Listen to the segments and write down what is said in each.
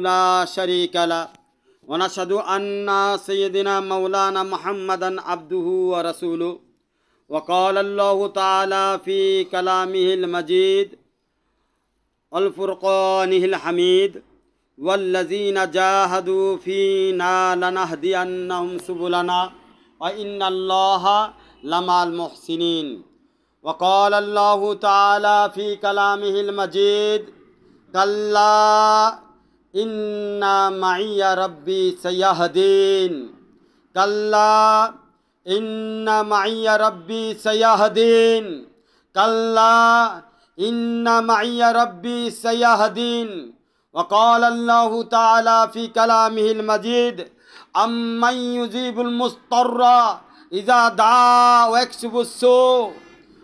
لا شريك له ونشهد أن سيدنا مولانا محمدا عبده ورسوله وقال الله تعالى في كلامه المجيد الفرقانه الحميد والذين جاهدوا فينا لنهدينهم سبلنا وإن الله لمع المحسنين وقال الله تعالى في كلامه المجيد كلا إنا معي ربي سيهدين كلا إنا معي ربي سيهدين كلا إنا معي ربي سيهدين وقال الله تعالى في كلامه المجيد أمن يجيب المضطر إذا دعا ويكشف السوء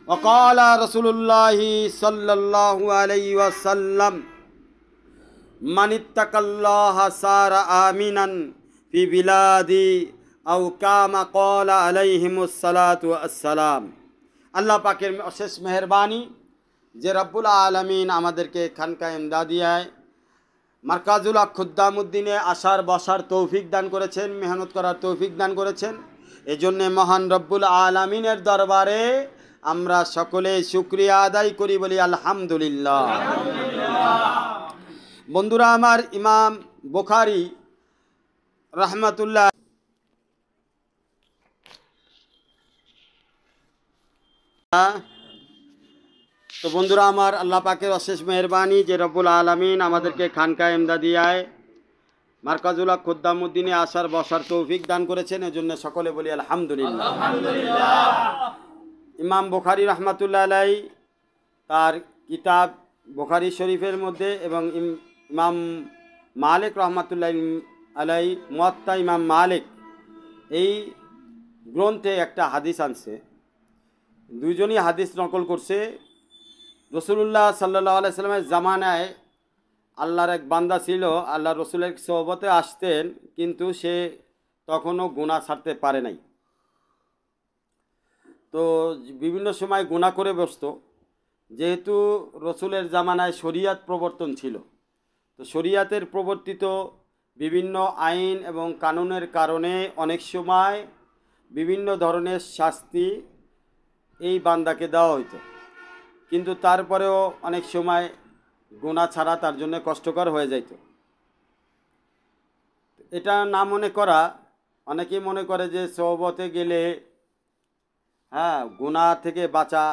وقال رسول الله صلى الله عليه وسلم মানিত্তাকাল্লাহ সারা আমিনান ফি বিলাদি আউ কামা কলা আলাইহিমুসালাতু আসসালাম আল্লাহ পাকের অশেষ মেহরবানি যে রব্বুল আলমিন আমাদেরকে খানকা এমদাদিয়ায় মার্কাজুল আখুদ্দামুদ্দিনে আসার বসার তৌফিক দান করেছেন মেহনত করার তৌফিক দান করেছেন জন্যে মহান রব্বুল আলমিনের দরবারে আমরা সকলে শুক্রিয়া আদায় করি বলি আলহামদুলিল্লাহ বন্ধুরা আমার ইমাম বোখারি রহমতুল্লাহ তো বন্ধুরা আমার আল্লাহ পাকের অশেষ মেহরবানি যে রব্বুল আলমিন আমাদেরকে খানকা এমদাদিয়ায় মার্কাজুল্লাহ খুদ্দামুদ্দিনে আসার বসার তৌফিক দান করেছেন এজন্য সকলে বলি আলহামদুলিল্লাহ ইমাম বোখারি রহমাতুল্লাহ আলাই তার কিতাব বোখারি শরীফের মধ্যে এবং ইমাম মালিক রহমাতুল্লাহ আলাই মত্তা ইমাম মালিক এই গ্রন্থে একটা হাদিস আনছে দুজনই হাদিস নকল করছে রসুল্লাহ সাল্লাহ আলাইস্লামের জামানায় আল্লাহর এক বান্দা ছিল আল্লাহ রসুলের সহবতে আসতেন কিন্তু সে তখনও গুণা ছাড়তে পারে নাই তো বিভিন্ন সময় গুণা করে বসত যেহেতু রসুলের জামানায় শরিয়াত প্রবর্তন ছিল তো শরিয়াতের প্রবর্তিত বিভিন্ন আইন এবং কানুনের কারণে অনেক সময় বিভিন্ন ধরনের শাস্তি এই বান্দাকে দেওয়া হইতো কিন্তু তারপরেও অনেক সময় গোনা ছাড়া তার জন্য কষ্টকর হয়ে যাইত এটা না মনে করা অনেকেই মনে করে যে সহবতে গেলে হ্যাঁ গোনা থেকে বাঁচা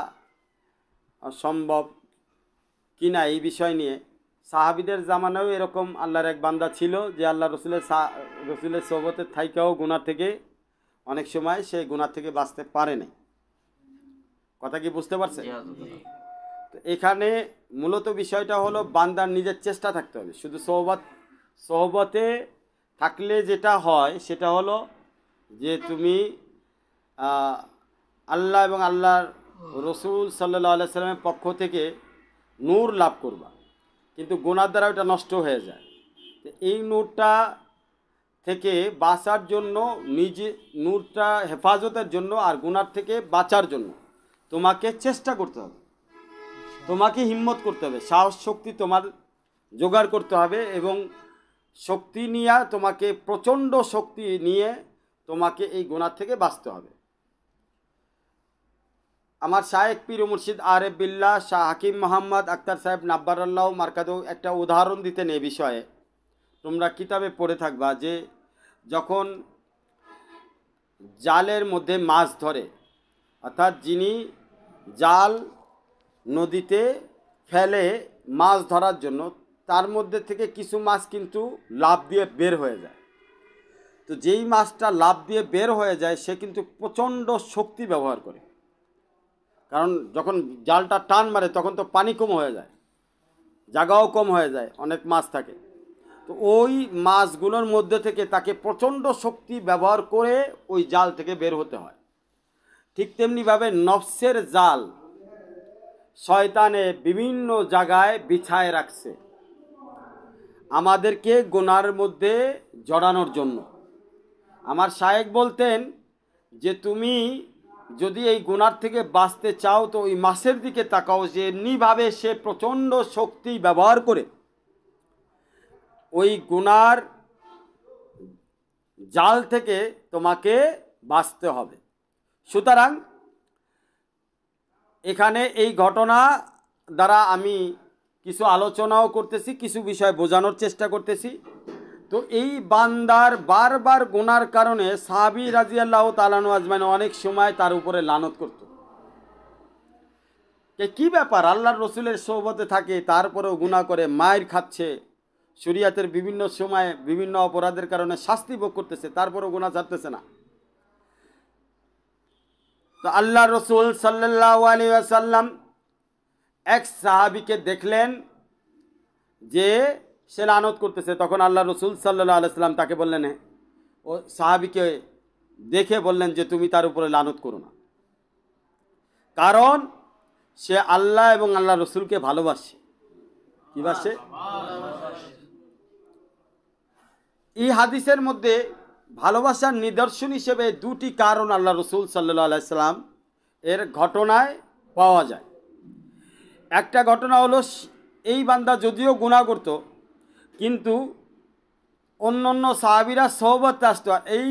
সম্ভব কিনা এই বিষয় নিয়ে সাহাবিদের জামানেও এরকম আল্লাহর এক বান্দা ছিল যে আল্লাহ রসুলের রসুলের সোহবতের থাইকাও গুণা থেকে অনেক সময় সে গুণা থেকে বাঁচতে পারে নাই কথা কি বুঝতে পারছে তো এখানে মূলত বিষয়টা হলো বান্দার নিজের চেষ্টা থাকতে হবে শুধু সোহবত সোহবতে থাকলে যেটা হয় সেটা হলো যে তুমি আল্লাহ এবং আল্লাহর রসুল সাল্লা সাল্লামের পক্ষ থেকে নূর লাভ করবা কিন্তু গোনার দ্বারা ওটা নষ্ট হয়ে যায় এই নূরটা থেকে বাঁচার জন্য নিজে নূরটা হেফাজতের জন্য আর গুনার থেকে বাঁচার জন্য তোমাকে চেষ্টা করতে হবে তোমাকে হিম্মত করতে হবে সাহস শক্তি তোমার জোগাড় করতে হবে এবং শক্তি নিয়ে তোমাকে প্রচণ্ড শক্তি নিয়ে তোমাকে এই গোনার থেকে বাঁচতে হবে আমার শাহেক পীর মুর্শিদ আরেফ বিল্লা শাহ হাকিম মোহাম্মদ আক্তার সাহেব নাব্বারাল্লাহ মার্কাদেও একটা উদাহরণ দিতেন এ বিষয়ে তোমরা কিতাবে পড়ে থাকবা যে যখন জালের মধ্যে মাছ ধরে অর্থাৎ যিনি জাল নদীতে ফেলে মাছ ধরার জন্য তার মধ্যে থেকে কিছু মাছ কিন্তু লাভ দিয়ে বের হয়ে যায় তো যেই মাছটা লাভ দিয়ে বের হয়ে যায় সে কিন্তু প্রচণ্ড শক্তি ব্যবহার করে কারণ যখন জালটা টান মারে তখন তো পানি কম হয়ে যায় জাগাও কম হয়ে যায় অনেক মাছ থাকে তো ওই মাছগুলোর মধ্যে থেকে তাকে প্রচণ্ড শক্তি ব্যবহার করে ওই জাল থেকে বের হতে হয় ঠিক তেমনিভাবে নফসের জাল শয়তানে বিভিন্ন জায়গায় বিছায় রাখছে আমাদেরকে গোনার মধ্যে জড়ানোর জন্য আমার শায়েক বলতেন যে তুমি যদি এই গোনার থেকে বাঁচতে চাও তো ওই মাছের দিকে তাকাও যে এমনিভাবে সে প্রচণ্ড শক্তি ব্যবহার করে ওই গোনার জাল থেকে তোমাকে বাঁচতে হবে সুতরাং এখানে এই ঘটনা দ্বারা আমি কিছু আলোচনাও করতেছি কিছু বিষয় বোঝানোর চেষ্টা করতেছি তো এই বান্দার বারবার গোনার কারণে সাহাবি রাজিয়াল্লাহ তালানু আজমাইন অনেক সময় তার উপরে লানত করত কি ব্যাপার আল্লাহর রসুলের সৌবতে থাকে তারপরেও গুণা করে মায়ের খাচ্ছে শরিয়াতের বিভিন্ন সময়ে বিভিন্ন অপরাধের কারণে শাস্তি ভোগ করতেছে তারপরেও গুণা ছাড়তেছে না তো আল্লাহ রসুল সাল্লাহ আলী আসাল্লাম এক সাহাবিকে দেখলেন যে সে লানত করতেছে তখন আল্লাহ রসুল সাল্লাহ আলাইসাল্লাম তাকে বললেন ও সাহাবিকে দেখে বললেন যে তুমি তার উপরে লানত করো না কারণ সে আল্লাহ এবং আল্লাহ রসুলকে ভালোবাসে কি বাসে এই হাদিসের মধ্যে ভালোবাসার নিদর্শন হিসেবে দুটি কারণ আল্লাহ রসুল সাল্লাহ আলাইসাল্লাম এর ঘটনায় পাওয়া যায় একটা ঘটনা হলো এই বান্দা যদিও গুণা করতো কিন্তু অন্য অন্য সাহাবিরা সহবাতে আসতো আর এই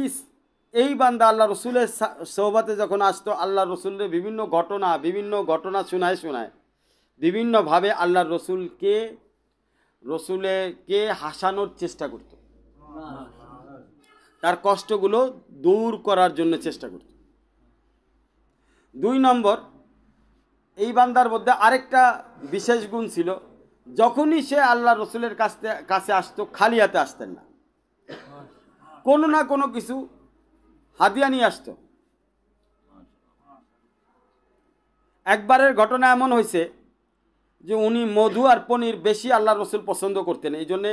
এই বান্দা আল্লাহ রসুলের সহবাতে যখন আসতো আল্লাহ রসুলের বিভিন্ন ঘটনা বিভিন্ন ঘটনা শোনায় শোনায় বিভিন্নভাবে আল্লাহ রসুলকে রসুলেকে হাসানোর চেষ্টা করত তার কষ্টগুলো দূর করার জন্য চেষ্টা করত দুই নম্বর এই বান্দার মধ্যে আরেকটা বিশেষ গুণ ছিল যখনই সে আল্লাহ রসুলের কাছে কাছে আসতো খালি হাতে আসতেন না কোনো না কোনো কিছু হাদিয়া নিয়ে আসতো একবারের ঘটনা এমন হয়েছে যে উনি মধু আর পনির বেশি আল্লাহ রসুল পছন্দ করতেন এই জন্যে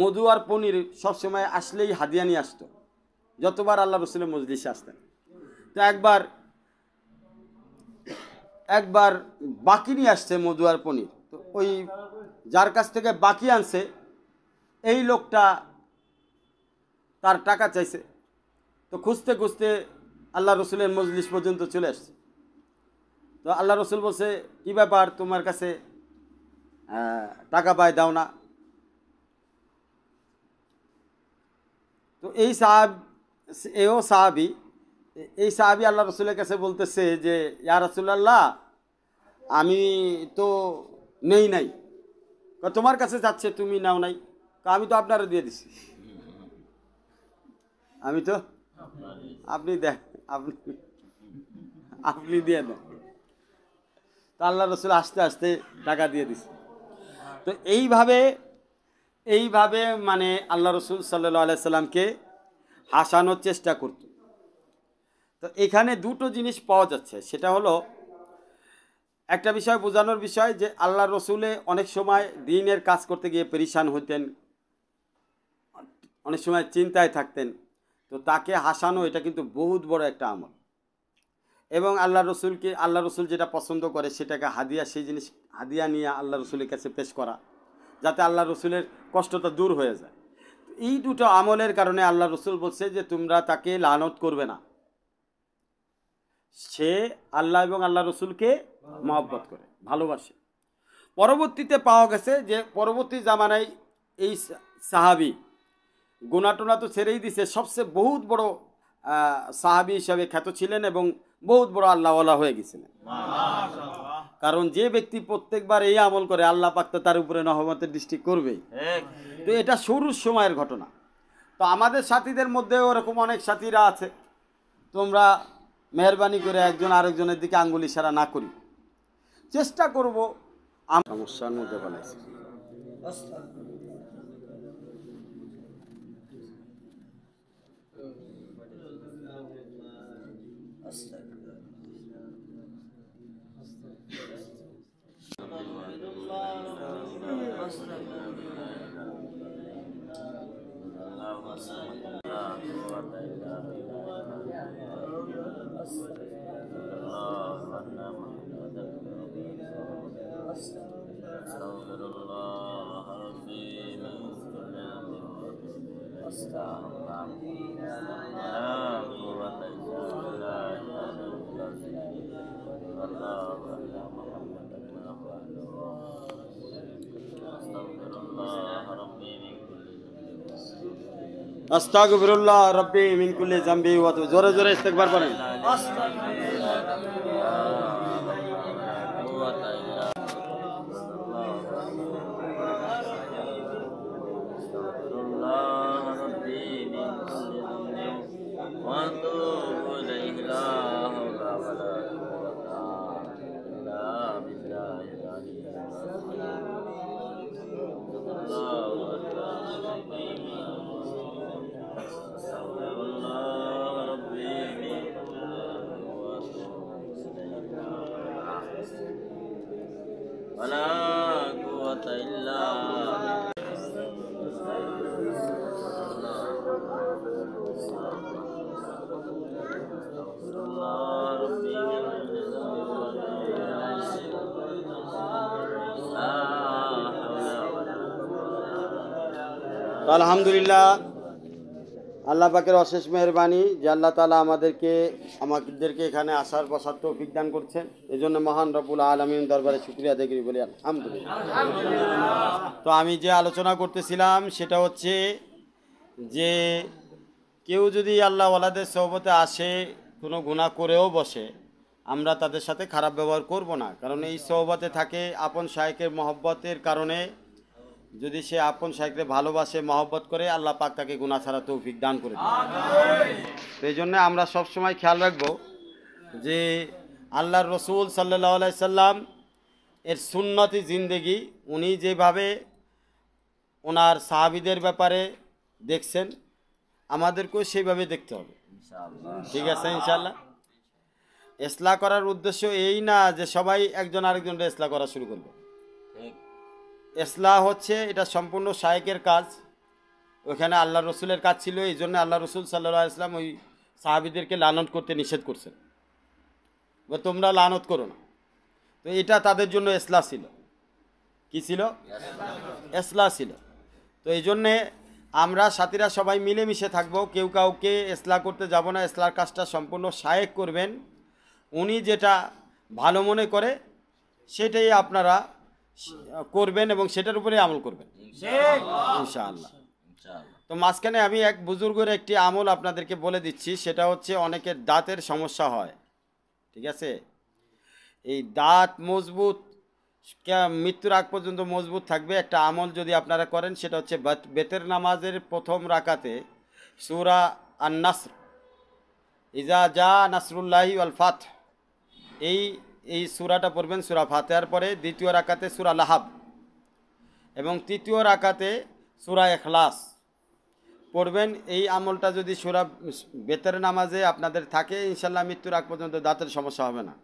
মধু আর পনির সবসময় আসলেই হাদিয়া নিয়ে আসতো যতবার আল্লাহ রসুলের মজলিসে আসতেন তো একবার একবার বাকি নিয়ে আসছে মধু আর পনির তো ওই যার কাছ থেকে বাকি আনছে এই লোকটা তার টাকা চাইছে তো খুঁজতে খুঁজতে আল্লাহ রসুলের মজলিস পর্যন্ত চলে আসছে তো আল্লাহ রসুল বলছে কী ব্যাপার তোমার কাছে টাকা পায় দাও না তো এই সাহাব এও সাহাবি এই সাহাবি আল্লাহ রসুলের কাছে বলতেছে যে ইয়া রসুল্লাহ আমি তো নেই নাই তোমার কাছে যাচ্ছে তুমি নাও নাই আমি তো আপনারা দিয়ে দিছি আমি তো আপনি দেন আপনি আপনি দিয়ে দেন তা আল্লাহ রসুল আস্তে আস্তে টাকা দিয়ে দিছে তো এইভাবে এইভাবে মানে আল্লাহ রসুল সাল্লা সাল্লামকে হাসানোর চেষ্টা করত তো এখানে দুটো জিনিস পাওয়া যাচ্ছে সেটা হলো একটা বিষয় বোঝানোর বিষয় যে আল্লাহ রসুলে অনেক সময় দিনের কাজ করতে গিয়ে পরিশান হতেন অনেক সময় চিন্তায় থাকতেন তো তাকে হাসানো এটা কিন্তু বহুত বড় একটা আমল এবং আল্লাহ রসুলকে আল্লাহ রসুল যেটা পছন্দ করে সেটাকে হাদিয়া সেই জিনিস হাদিয়া নিয়ে আল্লাহ রসুলের কাছে পেশ করা যাতে আল্লাহ রসুলের কষ্টটা দূর হয়ে যায় এই দুটো আমলের কারণে আল্লাহ রসুল বলছে যে তোমরা তাকে লানত করবে না সে আল্লাহ এবং আল্লাহ রসুলকে মহব্বত করে ভালোবাসে পরবর্তীতে পাওয়া গেছে যে পরবর্তী জামানায় এই সাহাবি গোনাটোনা তো ছেড়েই দিছে সবচেয়ে বহুত বড় সাহাবি হিসাবে খ্যাত ছিলেন এবং বহুত বড় আল্লাহওয়ালা হয়ে গেছিলেন কারণ যে ব্যক্তি প্রত্যেকবার এই আমল করে আল্লাহ পাক তো তার উপরে নহমতের দৃষ্টি করবে তো এটা শুরুর সময়ের ঘটনা তো আমাদের সাথীদের মধ্যে ওরকম অনেক সাথীরা আছে তোমরা মেহরবানি করে একজন আরেকজনের দিকে আঙ্গুলি সারা না করি চেষ্টা করব সমস্যার মধ্যে বানাইছি Thank you. अस्तागफिरुल्लाह रब्बी मिन कुल्ली जंबी व तो जोर जोर इस्तगफार पढ़ें আল্লাহ পাকের অশেষ মেহরবানি যে আল্লাহ তালা আমাদেরকে আমাদেরকে এখানে আসার বসার তো বিজ্ঞান করছেন এই জন্য মহান রবুল আলমিন দরবারে শুক্রিয়া দেখি বলি আলহামদুলিল্লাহ তো আমি যে আলোচনা করতেছিলাম সেটা হচ্ছে যে কেউ যদি আল্লাহ ওলাদের সহবতে আসে কোনো গুণা করেও বসে আমরা তাদের সাথে খারাপ ব্যবহার করব না কারণ এই সহবতে থাকে আপন শাহেকের মহব্বতের কারণে যদি সে আপন সাহেবকে ভালোবাসে মহব্বত করে আল্লাহ পাক তাকে গুণা ছাড়া তৌফিক দান করে সেই এই জন্য আমরা সবসময় খেয়াল রাখবো যে আল্লাহর রসুল সাল্লাহ সাল্লাম এর সুন্নতি জিন্দেগি উনি যেভাবে ওনার সাহাবিদের ব্যাপারে দেখছেন আমাদেরকেও সেইভাবে দেখতে হবে ঠিক আছে ইনশাল্লাহ এসলা করার উদ্দেশ্য এই না যে সবাই একজন আরেকজনটা এসলা করা শুরু করবে এসলা হচ্ছে এটা সম্পূর্ণ শায়েকের কাজ ওখানে আল্লাহ রসুলের কাজ ছিল এই জন্য আল্লাহ রসুল সাল্লা ইসলাম ওই সাহাবিদেরকে লানত করতে নিষেধ করছেন বা তোমরা লানত করো না তো এটা তাদের জন্য এসলা ছিল কি ছিল এসলা ছিল তো এই জন্যে আমরা সাথীরা সবাই মিলেমিশে থাকবো কেউ কাউকে এসলা করতে যাব না এসলার কাজটা সম্পূর্ণ সায়েক করবেন উনি যেটা ভালো মনে করে সেটাই আপনারা করবেন এবং সেটার উপরে আমল করবেন ইনশাআল্লাহ তো মাঝখানে আমি এক বুজুর্গের একটি আমল আপনাদেরকে বলে দিচ্ছি সেটা হচ্ছে অনেকের দাঁতের সমস্যা হয় ঠিক আছে এই দাঁত মজবুত মৃত্যুর আগ পর্যন্ত মজবুত থাকবে একটা আমল যদি আপনারা করেন সেটা হচ্ছে বেতের নামাজের প্রথম রাকাতে সুরা আন্নাস ইজা জা নাসরুল্লাহি আল ফাত এই এই সুরাটা পড়বেন সুরা ফাতেহার পরে দ্বিতীয় রাকাতে সুরা লাহাব এবং তৃতীয় রাকাতে সুরা এখলাস পড়বেন এই আমলটা যদি সুরা বেতের নামাজে আপনাদের থাকে ইনশাল্লাহ মৃত্যুর আগ পর্যন্ত দাঁতের সমস্যা হবে না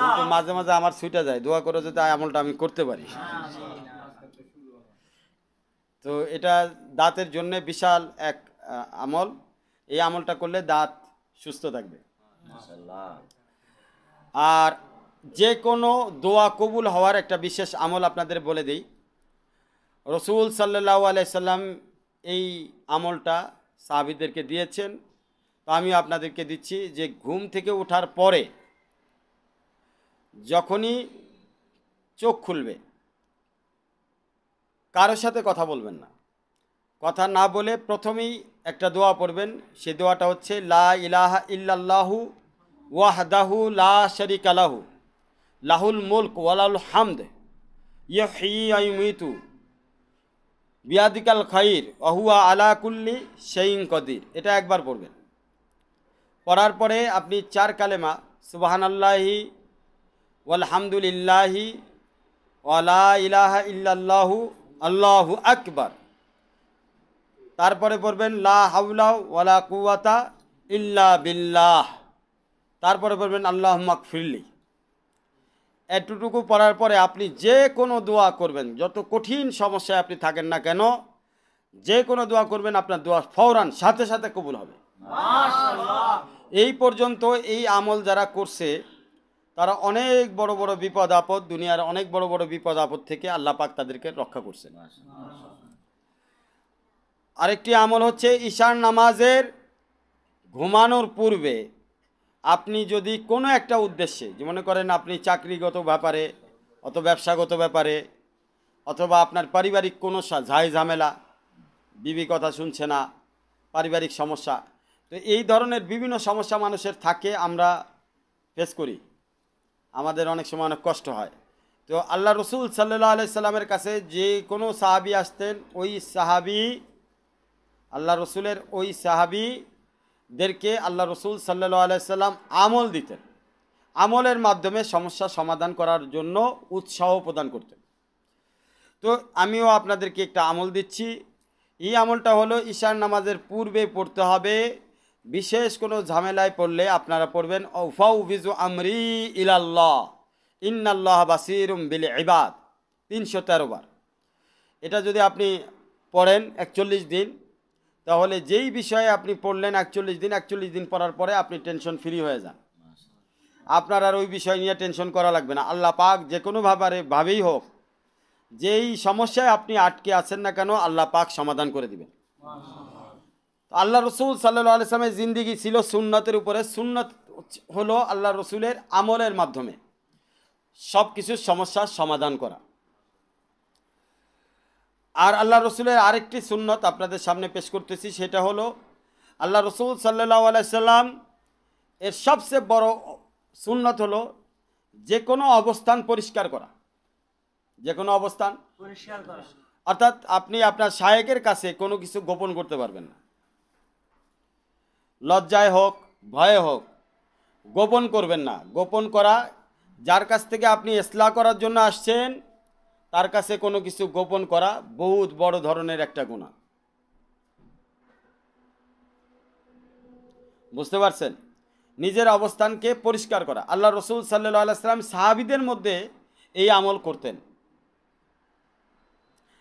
কিন্তু মাঝে মাঝে আমার ছুটে যায় দোয়া করে যদি আমলটা আমি করতে পারি তো এটা দাঁতের জন্য বিশাল এক আমল এই আমলটা করলে দাঁত সুস্থ থাকবে আর যে কোনো দোয়া কবুল হওয়ার একটা বিশেষ আমল আপনাদের বলে দিই রসুল সাল্লাহ আলাইসাল্লাম এই আমলটা সাহাবিদেরকে দিয়েছেন তো আমি আপনাদেরকে দিচ্ছি যে ঘুম থেকে ওঠার পরে যখনই চোখ খুলবে কারোর সাথে কথা বলবেন না কথা না বলে প্রথমেই একটা দোয়া পড়বেন সে দোয়াটা হচ্ছে লা ইলাহা ইল্লাল্লাহু ওয়াহদাহু লা শরিক লাহু লাহুল মুলক ওয়ালাল হামদ ইয়ুমিতু বিয়াদিকাল খাইর অহুয়া আলাকুল্লি সেইং কদির এটা একবার পড়বেন পড়ার পরে আপনি চার কালেমা সুবাহানাল্লাহি ওয়ালহামদুলিল্লাহি ওয়ালা ইলাহা ইল্লাল্লাহু আল্লাহু আকবার তারপরে পড়বেন লা হাউলা ওয়ালা কুয়াতা ইল্লা বিল্লাহ তারপরে বলবেন আল্লাহ ফিরলি এতটুকু পড়ার পরে আপনি যে কোনো দোয়া করবেন যত কঠিন সমস্যায় আপনি থাকেন না কেন যে কোনো দোয়া করবেন আপনার দোয়া ফৌরান সাথে সাথে কবুল হবে এই পর্যন্ত এই আমল যারা করছে তারা অনেক বড় বড় বিপদ আপদ দুনিয়ার অনেক বড় বড় বিপদ আপদ থেকে আল্লাহ পাক তাদেরকে রক্ষা করছেন আরেকটি আমল হচ্ছে ঈশান নামাজের ঘুমানোর পূর্বে আপনি যদি কোনো একটা উদ্দেশ্যে যে মনে করেন আপনি চাকরিগত ব্যাপারে অত ব্যবসাগত ব্যাপারে অথবা আপনার পারিবারিক কোনো ঝাই ঝামেলা বিবি কথা শুনছে না পারিবারিক সমস্যা তো এই ধরনের বিভিন্ন সমস্যা মানুষের থাকে আমরা ফেস করি আমাদের অনেক সময় অনেক কষ্ট হয় তো আল্লাহ রসুল সাল্লাহ আলি সাল্লামের কাছে যে কোনো সাহাবি আসতেন ওই সাহাবি আল্লাহ রসুলের ওই সাহাবি দেরকে আল্লাহ রসুল সাল্লা আলাইসাল্লাম আমল দিতেন আমলের মাধ্যমে সমস্যা সমাধান করার জন্য উৎসাহ প্রদান করতেন তো আমিও আপনাদেরকে একটা আমল দিচ্ছি এই আমলটা হলো ঈশান নামাজের পূর্বে পড়তে হবে বিশেষ কোনো ঝামেলায় পড়লে আপনারা পড়বেন বিজু আমরি ইলাল্লাহ ইন্নাল্লাহ বাসিরুম বিল ইবাদ তিনশো তেরো বার এটা যদি আপনি পড়েন একচল্লিশ দিন তাহলে যেই বিষয়ে আপনি পড়লেন একচল্লিশ দিন একচল্লিশ দিন পড়ার পরে আপনি টেনশন ফ্রি হয়ে যান আপনার আর ওই বিষয় নিয়ে টেনশন করা লাগবে না আল্লাহ পাক যে কোনো ভাবারে ভাবেই হোক যেই সমস্যায় আপনি আটকে আছেন না কেন আল্লাহ পাক সমাধান করে দিবেন আল্লাহ রসুল সাল্লু আলসালামের জিন্দিগি ছিল সুন্নতের উপরে সুন্নত হলো আল্লাহ রসুলের আমলের মাধ্যমে সব কিছুর সমস্যার সমাধান করা আর আল্লাহ রসুলের আরেকটি সুন্নত আপনাদের সামনে পেশ করতেছি সেটা হলো আল্লাহ রসুল সাল্লাহ আলাইসাল্লাম এর সবচেয়ে বড় সুন্নত হলো যে কোনো অবস্থান পরিষ্কার করা যে কোনো অবস্থান পরিষ্কার করা অর্থাৎ আপনি আপনার সাহেকের কাছে কোনো কিছু গোপন করতে পারবেন না লজ্জায় হোক ভয়ে হোক গোপন করবেন না গোপন করা যার কাছ থেকে আপনি এসলা করার জন্য আসছেন তার কাছে কোনো কিছু গোপন করা বহুত বড় ধরনের একটা গুণা বুঝতে পারছেন নিজের অবস্থানকে পরিষ্কার করা আল্লাহ রসুল সাল্লা সাল্লাম সাহাবিদের মধ্যে এই আমল করতেন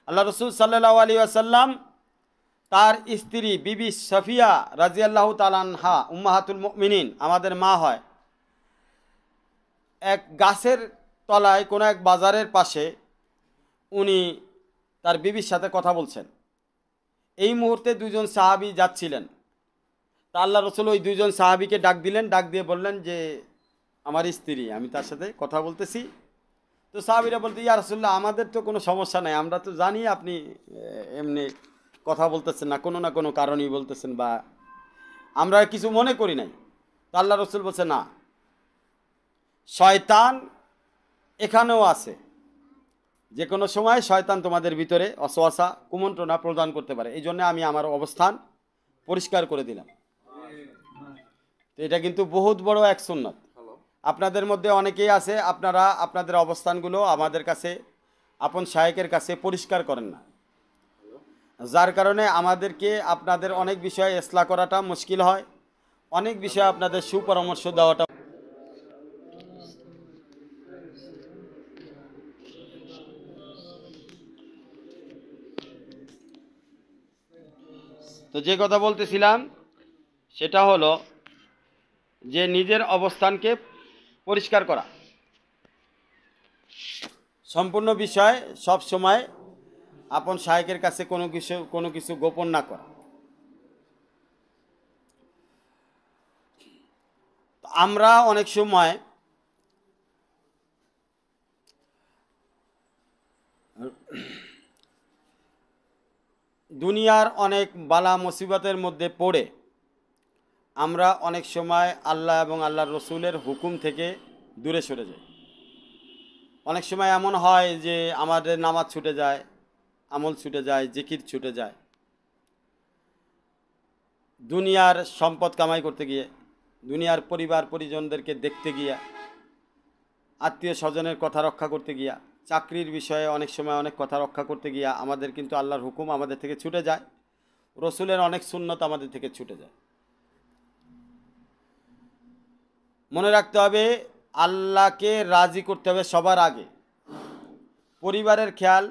আল্লাহ রসুল সাল্লাহ আলী আসাল্লাম তার স্ত্রী বিবি সফিয়া আল্লাহ তালানহা উম্মাহাতুল মিনিন আমাদের মা হয় এক গাছের তলায় কোনো এক বাজারের পাশে উনি তার বিবির সাথে কথা বলছেন এই মুহূর্তে দুজন সাহাবি যাচ্ছিলেন তা আল্লাহ রসুল ওই দুজন সাহাবিকে ডাক দিলেন ডাক দিয়ে বললেন যে আমার স্ত্রী আমি তার সাথে কথা বলতেছি তো সাহাবিরা বলতে ইয়া রসুল্লাহ আমাদের তো কোনো সমস্যা নাই আমরা তো জানি আপনি এমনি কথা বলতেছেন না কোনো না কোনো কারণই বলতেছেন বা আমরা কিছু মনে করি নাই তো আল্লাহ রসুল বলছে না শয়তান এখানেও আছে যে কোনো সময় শয়তান তোমাদের ভিতরে অসোয়াশা কুমন্ত্রণা প্রদান করতে পারে এই জন্য আমি আমার অবস্থান পরিষ্কার করে দিলাম তো এটা কিন্তু বহুত বড় এক সুন্নত আপনাদের মধ্যে অনেকেই আছে আপনারা আপনাদের অবস্থানগুলো আমাদের কাছে আপন সাহেকের কাছে পরিষ্কার করেন না যার কারণে আমাদেরকে আপনাদের অনেক বিষয়ে এসলা করাটা মুশকিল হয় অনেক বিষয়ে আপনাদের সুপরামর্শ দেওয়াটা তো যে কথা বলতেছিলাম সেটা হলো যে নিজের অবস্থানকে পরিষ্কার করা সম্পূর্ণ বিষয় সব সময় আপন সাহেকের কাছে কোনো কিছু কোনো কিছু গোপন না করা আমরা অনেক সময় দুনিয়ার অনেক বালা মুসিবতের মধ্যে পড়ে আমরা অনেক সময় আল্লাহ এবং আল্লাহ রসুলের হুকুম থেকে দূরে সরে যাই অনেক সময় এমন হয় যে আমাদের নামাজ ছুটে যায় আমল ছুটে যায় জিকির ছুটে যায় দুনিয়ার সম্পদ কামাই করতে গিয়ে দুনিয়ার পরিবার পরিজনদেরকে দেখতে গিয়া আত্মীয় স্বজনের কথা রক্ষা করতে গিয়া চাকরির বিষয়ে অনেক সময় অনেক কথা রক্ষা করতে গিয়া আমাদের কিন্তু আল্লাহর হুকুম আমাদের থেকে ছুটে যায় রসুলের অনেক সুন্নত আমাদের থেকে ছুটে যায় মনে রাখতে হবে আল্লাহকে রাজি করতে হবে সবার আগে পরিবারের খেয়াল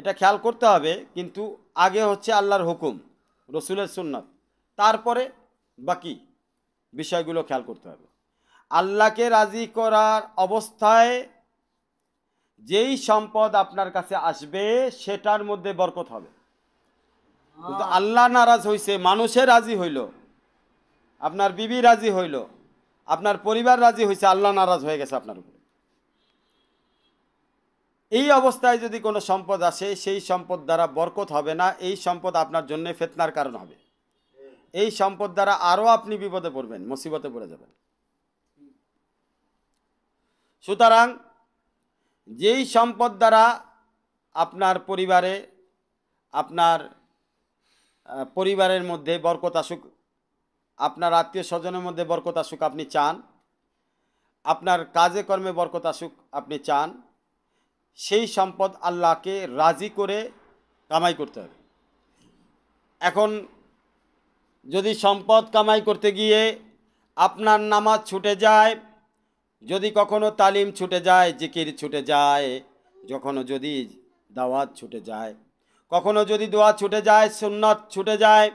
এটা খেয়াল করতে হবে কিন্তু আগে হচ্ছে আল্লাহর হুকুম রসুলের সুন্নত তারপরে বাকি বিষয়গুলো খেয়াল করতে হবে আল্লাহকে রাজি করার অবস্থায় যেই সম্পদ আপনার কাছে আসবে সেটার মধ্যে বরকত হবে কিন্তু আল্লাহ নারাজ হয়েছে মানুষে রাজি হইল আপনার বিবি রাজি হইল আপনার পরিবার রাজি হয়েছে আল্লাহ নারাজ হয়ে গেছে আপনার উপরে এই অবস্থায় যদি কোনো সম্পদ আসে সেই সম্পদ দ্বারা বরকত হবে না এই সম্পদ আপনার জন্য ফেতনার কারণ হবে এই সম্পদ দ্বারা আরও আপনি বিপদে পড়বেন মুসিবতে পড়ে যাবেন সুতরাং যেই সম্পদ দ্বারা আপনার পরিবারে আপনার পরিবারের মধ্যে বরকত আসুক আপনার আত্মীয় স্বজনের মধ্যে বরকত আসুক আপনি চান আপনার কাজে কর্মে বরকত আসুক আপনি চান সেই সম্পদ আল্লাহকে রাজি করে কামাই করতে হবে এখন যদি সম্পদ কামাই করতে গিয়ে আপনার নামাজ ছুটে যায় যদি কখনো তালিম ছুটে যায় জিকির ছুটে যায় যখনও যদি দাওয়াত ছুটে যায় কখনো যদি দোয়া ছুটে যায় সুন্নত ছুটে যায়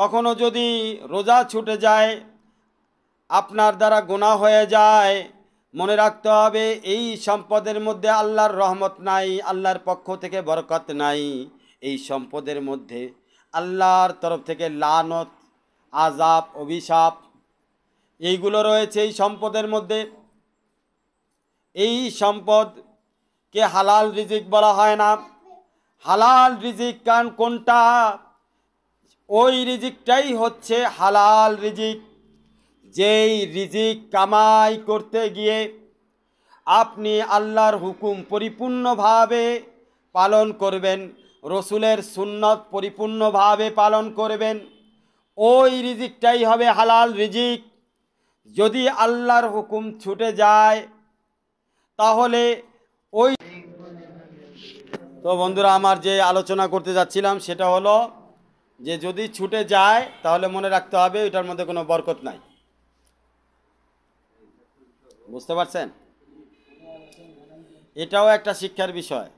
কখনো যদি রোজা ছুটে যায় আপনার দ্বারা গোনা হয়ে যায় মনে রাখতে হবে এই সম্পদের মধ্যে আল্লাহর রহমত নাই আল্লাহর পক্ষ থেকে বরকত নাই এই সম্পদের মধ্যে আল্লাহর তরফ থেকে লানত আজাব অভিশাপ এইগুলো রয়েছে এই সম্পদের মধ্যে এই সম্পদকে হালাল রিজিক বলা হয় না হালাল রিজিক কান কোনটা ওই রিজিকটাই হচ্ছে হালাল রিজিক যেই রিজিক কামাই করতে গিয়ে আপনি আল্লাহর হুকুম পরিপূর্ণভাবে পালন করবেন রসুলের সুন্নত পরিপূর্ণভাবে পালন করবেন ওই রিজিকটাই হবে হালাল রিজিক যদি আল্লাহর হুকুম ছুটে যায় তাহলে ওই তো বন্ধুরা আমার যে আলোচনা করতে যাচ্ছিলাম সেটা হলো যে যদি ছুটে যায় তাহলে মনে রাখতে হবে ওইটার মধ্যে কোনো বরকত নাই বুঝতে পারছেন এটাও একটা শিক্ষার বিষয়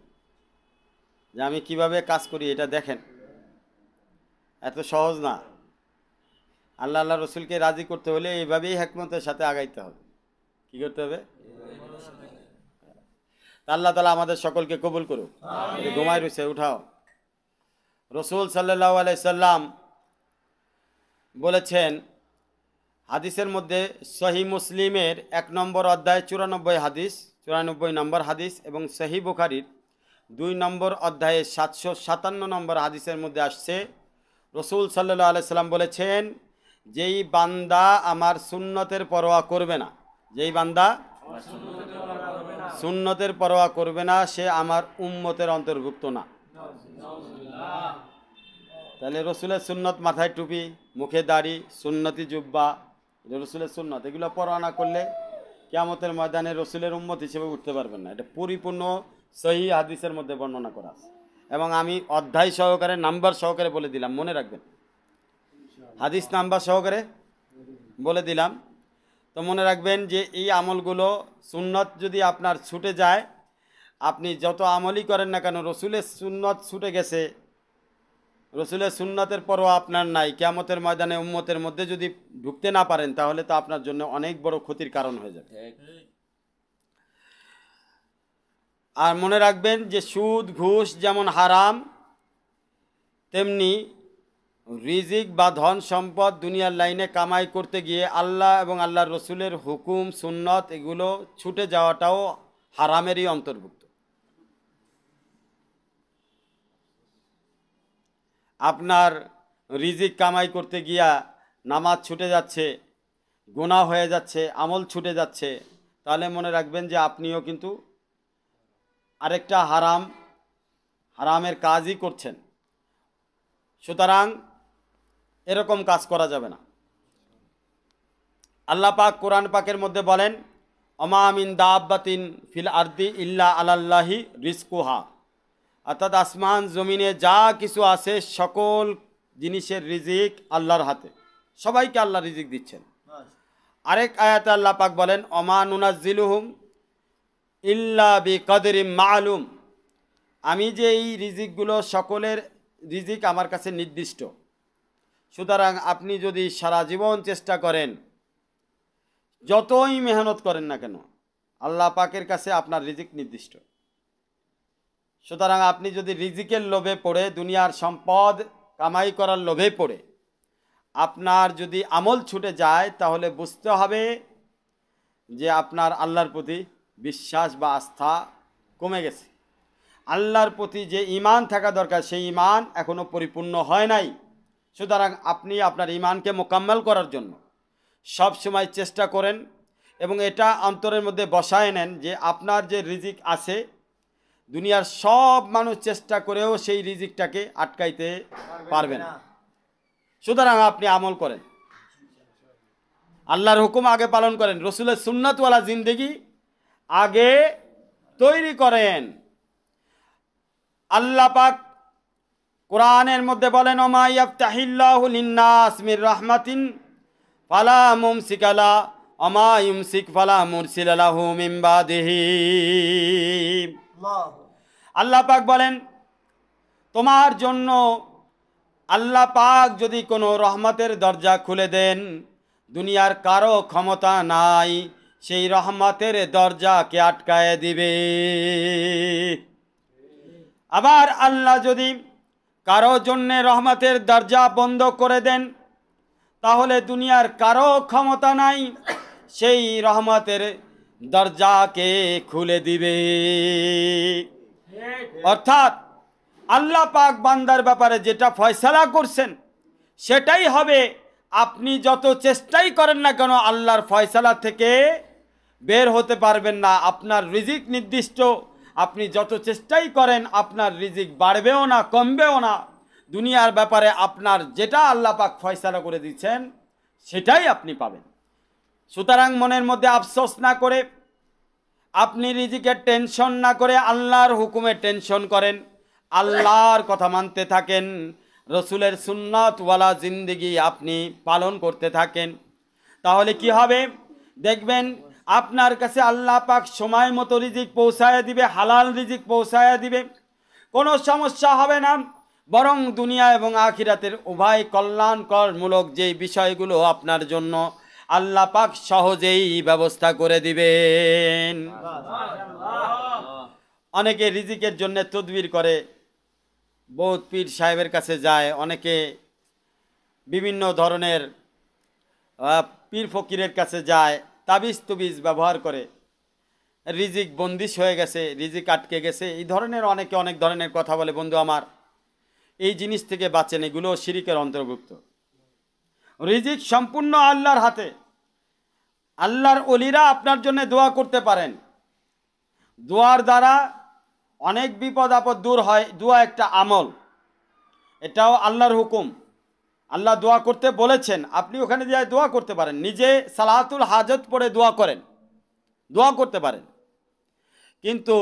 যে আমি কিভাবে কাজ করি এটা দেখেন এত সহজ না আল্লাহ আল্লাহ রসুলকে রাজি করতে হলে এইভাবেই হেকমতের সাথে আগাইতে হবে কি করতে হবে আল্লাহ তালা আমাদের সকলকে কবুল করুক ঘুমাই রয়েছে উঠাও রসুল সাল্লাহ আলাইসাল্লাম বলেছেন হাদিসের মধ্যে সহি মুসলিমের এক নম্বর অধ্যায় চুরানব্বই হাদিস চুরানব্বই নম্বর হাদিস এবং সহি বুখারির দুই নম্বর অধ্যায়ে সাতশো সাতান্ন নম্বর হাদিসের মধ্যে আসছে রসুল সাল্লাহ আলাইসাল্লাম বলেছেন যেই বান্দা আমার সুন্নতের পরোয়া করবে না যেই বান্দা সুন্নতের পরোয়া করবে না সে আমার উম্মতের অন্তর্ভুক্ত না তাহলে রসুলের সুন্নত মাথায় টুপি মুখে দাড়ি সুন্নতি জুব্বা রসুলের সুন্নত এগুলো পরোয়া না করলে কেমতের ময়দানে রসুলের উম্মত হিসেবে উঠতে পারবেন না এটা পরিপূর্ণ সহি হাদিসের মধ্যে বর্ণনা করা আছে এবং আমি অধ্যায় সহকারে নাম্বার সহকারে বলে দিলাম মনে রাখবেন হাদিস নাম্বার সহকারে বলে দিলাম তো মনে রাখবেন যে এই আমলগুলো সুন্নত যদি আপনার ছুটে যায় আপনি যত আমলই করেন না কেন রসুলের সুন্নত ছুটে গেছে রসুলের সুন্নতের পরও আপনার নাই কেয়ামতের ময়দানে উম্মতের মধ্যে যদি ঢুকতে না পারেন তাহলে তো আপনার জন্য অনেক বড় ক্ষতির কারণ হয়ে যাবে আর মনে রাখবেন যে সুদ ঘুষ যেমন হারাম তেমনি রিজিক বা ধন সম্পদ দুনিয়ার লাইনে কামাই করতে গিয়ে আল্লাহ এবং আল্লাহ রসুলের হুকুম সুন্নত এগুলো ছুটে যাওয়াটাও হারামেরই অন্তর্ভুক্ত আপনার রিজিক কামাই করতে গিয়া নামাজ ছুটে যাচ্ছে গোনা হয়ে যাচ্ছে আমল ছুটে যাচ্ছে তাহলে মনে রাখবেন যে আপনিও কিন্তু আরেকটা হারাম হারামের কাজই করছেন সুতরাং এরকম কাজ করা যাবে না আল্লাহ পাক কোরআন পাকের মধ্যে বলেন অমামিন দাব্বাতিন ফিল আর্দি ইল্লা আলাল্লাহি রিস্কুহা অর্থাৎ আসমান জমিনে যা কিছু আছে সকল জিনিসের রিজিক আল্লাহর হাতে সবাইকে আল্লাহ রিজিক দিচ্ছেন আরেক আয়াতে আল্লাহ পাক বলেন অমানুনা জিলুহুম ইল্লা বি কদরিম মালুম আমি যে এই রিজিকগুলো সকলের রিজিক আমার কাছে নির্দিষ্ট সুতরাং আপনি যদি সারা জীবন চেষ্টা করেন যতই মেহনত করেন না কেন আল্লাহ পাকের কাছে আপনার রিজিক নির্দিষ্ট সুতরাং আপনি যদি রিজিকের লোভে পড়ে দুনিয়ার সম্পদ কামাই করার লোভে পড়ে আপনার যদি আমল ছুটে যায় তাহলে বুঝতে হবে যে আপনার আল্লাহর প্রতি বিশ্বাস বা আস্থা কমে গেছে আল্লাহর প্রতি যে ইমান থাকা দরকার সেই ইমান এখনও পরিপূর্ণ হয় নাই সুতরাং আপনি আপনার ইমানকে মোকাম্মল করার জন্য সব সময় চেষ্টা করেন এবং এটা অন্তরের মধ্যে বসায় নেন যে আপনার যে রিজিক আছে দুনিয়ার সব মানুষ চেষ্টা করেও সেই রিজিকটাকে আটকাইতে পারবে না সুতরাং আপনি আমল করেন আল্লাহর হুকুম আগে পালন করেন রসুলের সুন্নাতওয়ালা জিন্দেগি আগে তৈরি করেন আল্লাপাক কোরআনের মধ্যে বলেন ওমাইয়াফতাহিল্লাহুলিন্নাস মির রহমাতিন ফালা মুমসিকালা অমা ইমসিক ফালা মুরসিলালাহু মিম্বাদিহি আল্লাহ পাক বলেন তোমার জন্য আল্লাহ পাক যদি কোনো রহমতের দরজা খুলে দেন দুনিয়ার কারো ক্ষমতা নাই সেই রহমতের দরজাকে আটকায় দিবে আবার আল্লাহ যদি কারো জন্যে রহমতের দরজা বন্ধ করে দেন তাহলে দুনিয়ার কারো ক্ষমতা নাই সেই রহমতের দরজাকে খুলে দিবে অর্থাৎ আল্লাহ পাক বান্দার ব্যাপারে যেটা ফয়সালা করছেন সেটাই হবে আপনি যত চেষ্টাই করেন না কেন আল্লাহর ফয়সলা থেকে বের হতে পারবেন না আপনার রিজিক নির্দিষ্ট আপনি যত চেষ্টাই করেন আপনার রিজিক বাড়বেও না কমবেও না দুনিয়ার ব্যাপারে আপনার যেটা আল্লাহ পাক ফয়সালা করে দিচ্ছেন সেটাই আপনি পাবেন সুতরাং মনের মধ্যে আফসোস না করে আপনি রিজিকের টেনশন না করে আল্লাহর হুকুমে টেনশন করেন আল্লাহর কথা মানতে থাকেন রসুলের সুন্নাতওয়ালা জিন্দিগি আপনি পালন করতে থাকেন তাহলে কি হবে দেখবেন আপনার কাছে আল্লাহ পাক সময় মতো রিজিক পৌঁছায় দিবে হালাল রিজিক পৌঁছায় দিবে কোনো সমস্যা হবে না বরং দুনিয়া এবং আখিরাতের উভয় কল্যাণকরমূলক যে বিষয়গুলো আপনার জন্য আল্লাহ পাক সহজেই ব্যবস্থা করে দিবেন অনেকে রিজিকের জন্য তদবির করে বৌদ্ধ পীর সাহেবের কাছে যায় অনেকে বিভিন্ন ধরনের পীর ফকিরের কাছে যায় তাবিজ তুবিজ ব্যবহার করে রিজিক বন্দিশ হয়ে গেছে রিজিক আটকে গেছে এই ধরনের অনেকে অনেক ধরনের কথা বলে বন্ধু আমার এই জিনিস থেকে বাঁচেন এগুলো শিরিকের অন্তর্ভুক্ত রিজিক সম্পূর্ণ আল্লাহর হাতে আল্লাহর অলিরা আপনার জন্য দোয়া করতে পারেন দোয়ার দ্বারা অনেক বিপদ আপদ দূর হয় দোয়া একটা আমল এটাও আল্লাহর হুকুম আল্লাহ দোয়া করতে বলেছেন আপনি ওখানে যায় দোয়া করতে পারেন নিজে সালাহাতুল হাজত পড়ে দোয়া করেন দোয়া করতে পারেন কিন্তু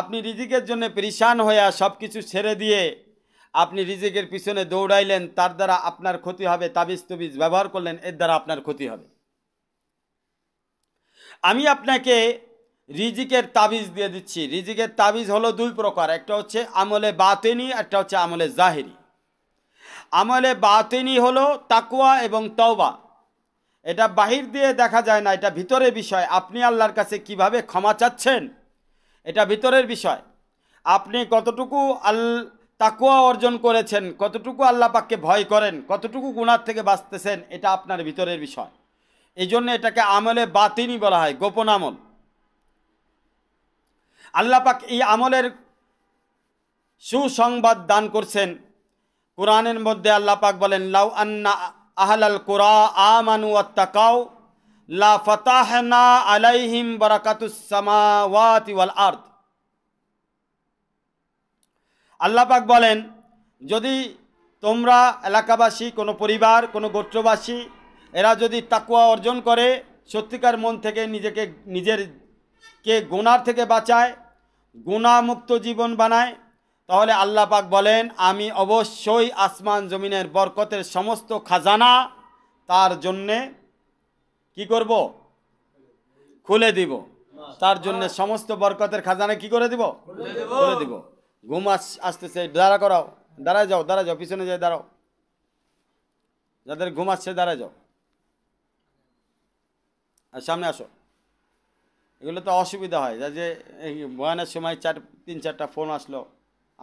আপনি রিজিকের জন্য পরিশান হয়ে সব কিছু ছেড়ে দিয়ে আপনি রিজিকের পিছনে দৌড়াইলেন তার দ্বারা আপনার ক্ষতি হবে তাবিজ তবিজ ব্যবহার করলেন এর দ্বারা আপনার ক্ষতি হবে আমি আপনাকে রিজিকের তাবিজ দিয়ে দিচ্ছি রিজিকের তাবিজ হলো দুই প্রকার একটা হচ্ছে আমলে বাতেনি একটা হচ্ছে আমলে জাহেরি আমলে বাতিনি হলো তাকুয়া এবং তওবা এটা বাহির দিয়ে দেখা যায় না এটা ভিতরের বিষয় আপনি আল্লাহর কাছে কিভাবে ক্ষমা চাচ্ছেন এটা ভিতরের বিষয় আপনি কতটুকু আল তাকুয়া অর্জন করেছেন কতটুকু আল্লাহ পাককে ভয় করেন কতটুকু গুণার থেকে বাঁচতেছেন এটা আপনার ভিতরের বিষয় এই জন্য এটাকে আমলে বাতিনি বলা হয় গোপন আমল আল্লাহ পাক এই আমলের সুসংবাদ দান করছেন কোরআনের মধ্যে আল্লাহ পাক বলেন লাউ আন্না আহলাল কোরা আমানু আত্তাকাও লা ফতাহনা আলাইহিম বারাকাতুসামাওয়াতি ওয়াল আর্দ আল্লাহ পাক বলেন যদি তোমরা এলাকাবাসী কোনো পরিবার কোনো গোত্রবাসী এরা যদি তাকুয়া অর্জন করে সত্যিকার মন থেকে নিজেকে নিজের কে গোনার থেকে বাঁচায় গুণামুক্ত জীবন বানায় তাহলে আল্লাহ পাক বলেন আমি অবশ্যই আসমান জমিনের বরকতের সমস্ত খাজানা তার জন্যে কি করব খুলে দিব তার জন্য সমস্ত বরকতের খাজানা কি করে দিব খুলে দিব ঘুম আসতেছে দাঁড়া করাও দাঁড়ায় যাও দাঁড়া যাও পিছনে যাই দাঁড়াও যাদের ঘুম আসছে দাঁড়ায় যাও আর সামনে আসো এগুলো তো অসুবিধা হয় যা যে বয়ানের সময় চার তিন চারটা ফোন আসলো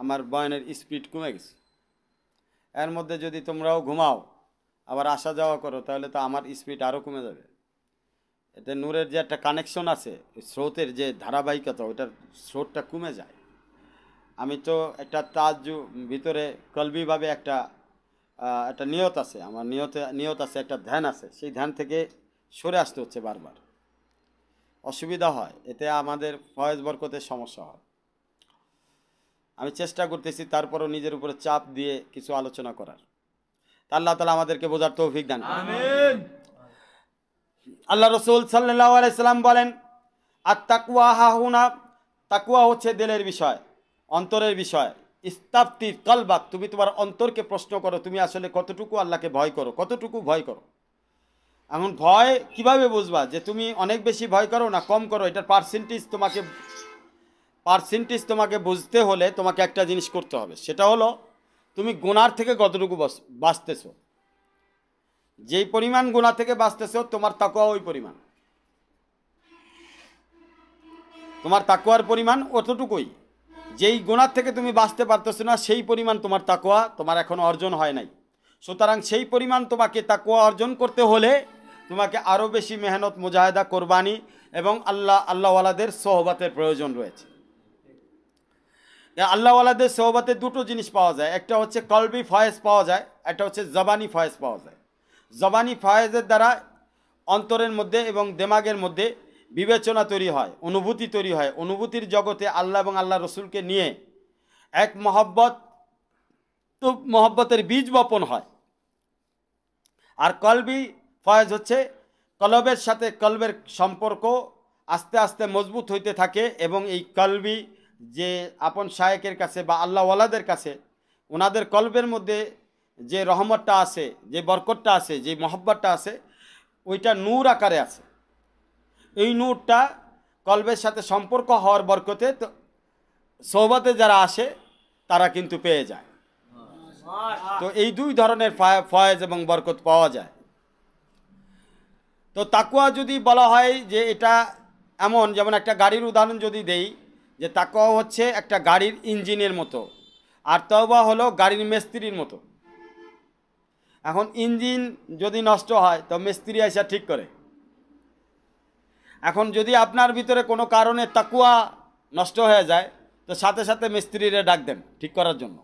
আমার বয়নের স্পিড কমে গেছে এর মধ্যে যদি তোমরাও ঘুমাও আবার আসা যাওয়া করো তাহলে তো আমার স্পিড আরও কমে যাবে এতে নূরের যে একটা কানেকশন আছে স্রোতের যে ধারাবাহিকতা ওটার স্রোতটা কমে যায় আমি তো একটা তাজ ভিতরে কলবিভাবে একটা একটা নিয়ত আছে আমার নিয়তে নিয়ত আছে একটা ধ্যান আছে সেই ধ্যান থেকে সরে আসতে হচ্ছে বারবার অসুবিধা হয় এতে আমাদের ফয়েজ বরকতের সমস্যা হয় আমি চেষ্টা করতেছি তারপরও নিজের উপরে চাপ দিয়ে কিছু আলোচনা করার আল্লাহ তালা আমাদেরকে বোঝার তৌফিক দান আল্লাহ রসুল সাল্লাম বলেন আর তাকুয়া হাহুনা তাকুয়া হচ্ছে দিলের বিষয় অন্তরের বিষয় ইস্তাফতি কলবাক তুমি তোমার অন্তরকে প্রশ্ন করো তুমি আসলে কতটুকু আল্লাহকে ভয় করো কতটুকু ভয় করো এখন ভয় কিভাবে বুঝবা যে তুমি অনেক বেশি ভয় করো না কম করো এটার পার্সেন্টেজ তোমাকে পার্সেন্টেজ তোমাকে বুঝতে হলে তোমাকে একটা জিনিস করতে হবে সেটা হলো তুমি গোনার থেকে কতটুকু বাঁচতেছ যেই পরিমাণ গোনা থেকে বাঁচতেছ তোমার তাকুয়া ওই পরিমাণ তোমার তাকুয়ার পরিমাণ অতটুকুই যেই গোনার থেকে তুমি বাঁচতে পারতেছো না সেই পরিমাণ তোমার তাকুয়া তোমার এখন অর্জন হয় নাই সুতরাং সেই পরিমাণ তোমাকে তাকুয়া অর্জন করতে হলে তোমাকে আরও বেশি মেহনত মুজাহেদা কোরবানি এবং আল্লাহ আল্লাহওয়ালাদের সহবাতের প্রয়োজন রয়েছে আল্লাহওয়ালাদের সোহবাতে দুটো জিনিস পাওয়া যায় একটা হচ্ছে কলবি ফয়েজ পাওয়া যায় একটা হচ্ছে জবানি ফয়েজ পাওয়া যায় জবানি ফয়েজের দ্বারা অন্তরের মধ্যে এবং দেমাগের মধ্যে বিবেচনা তৈরি হয় অনুভূতি তৈরি হয় অনুভূতির জগতে আল্লাহ এবং আল্লাহ রসুলকে নিয়ে এক মহব্বত তো মহব্বতের বীজ বপন হয় আর কলবি ফয়েজ হচ্ছে কলবের সাথে কলবের সম্পর্ক আস্তে আস্তে মজবুত হইতে থাকে এবং এই কলবি যে আপন শায়কের কাছে বা আল্লাহওয়ালাদের কাছে ওনাদের কল্পের মধ্যে যে রহমতটা আছে যে বরকতটা আছে যে মহব্বতটা আছে ওইটা নূর আকারে আছে এই নূরটা কল্পের সাথে সম্পর্ক হওয়ার বরকতে তো সৌবাতে যারা আসে তারা কিন্তু পেয়ে যায় তো এই দুই ধরনের ফয়েজ এবং বরকত পাওয়া যায় তো তাকুয়া যদি বলা হয় যে এটা এমন যেমন একটা গাড়ির উদাহরণ যদি দেই যে তাকওয়া হচ্ছে একটা গাড়ির ইঞ্জিনের মতো আর তওবা হলো গাড়ির মিস্ত্রির মতো এখন ইঞ্জিন যদি নষ্ট হয় তো মিস্ত্রি আসা ঠিক করে এখন যদি আপনার ভিতরে কোনো কারণে তাকুয়া নষ্ট হয়ে যায় তো সাথে সাথে মিস্ত্রিরে ডাক দেন ঠিক করার জন্য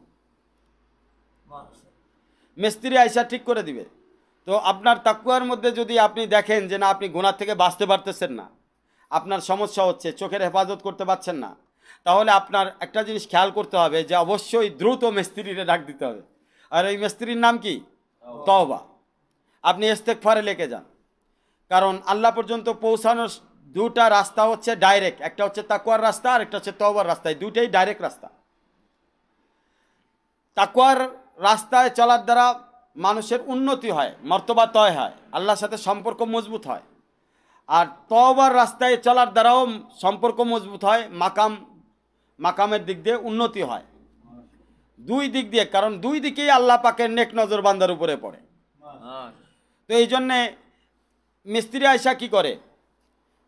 মিস্ত্রি আইসা ঠিক করে দিবে তো আপনার তাকুয়ার মধ্যে যদি আপনি দেখেন যে না আপনি গোনার থেকে বাঁচতে পারতেছেন না আপনার সমস্যা হচ্ছে চোখের হেফাজত করতে পারছেন না তাহলে আপনার একটা জিনিস খেয়াল করতে হবে যে অবশ্যই দ্রুত মিস্ত্রিরে ডাক দিতে হবে আর ওই মিস্ত্রির নাম কি তওবা আপনি এস্তেক ফারে লেখে যান কারণ আল্লাহ পর্যন্ত পৌঁছানোর দুটা রাস্তা হচ্ছে ডাইরেক্ট একটা হচ্ছে তাকুয়ার রাস্তা আর একটা হচ্ছে তওবার রাস্তা এই দুটাই ডাইরেক্ট রাস্তা তাকুয়ার রাস্তায় চলার দ্বারা মানুষের উন্নতি হয় মর্তবা তয় হয় আল্লাহর সাথে সম্পর্ক মজবুত হয় আর তওবার রাস্তায় চলার দ্বারাও সম্পর্ক মজবুত হয় মাকাম মাকামের দিক দিয়ে উন্নতি হয় দুই দিক দিয়ে কারণ দুই দিকেই আল্লাহ পাকের নেক নজর বান্দার উপরে পড়ে তো এই জন্যে মিস্ত্রি আয়সা কি করে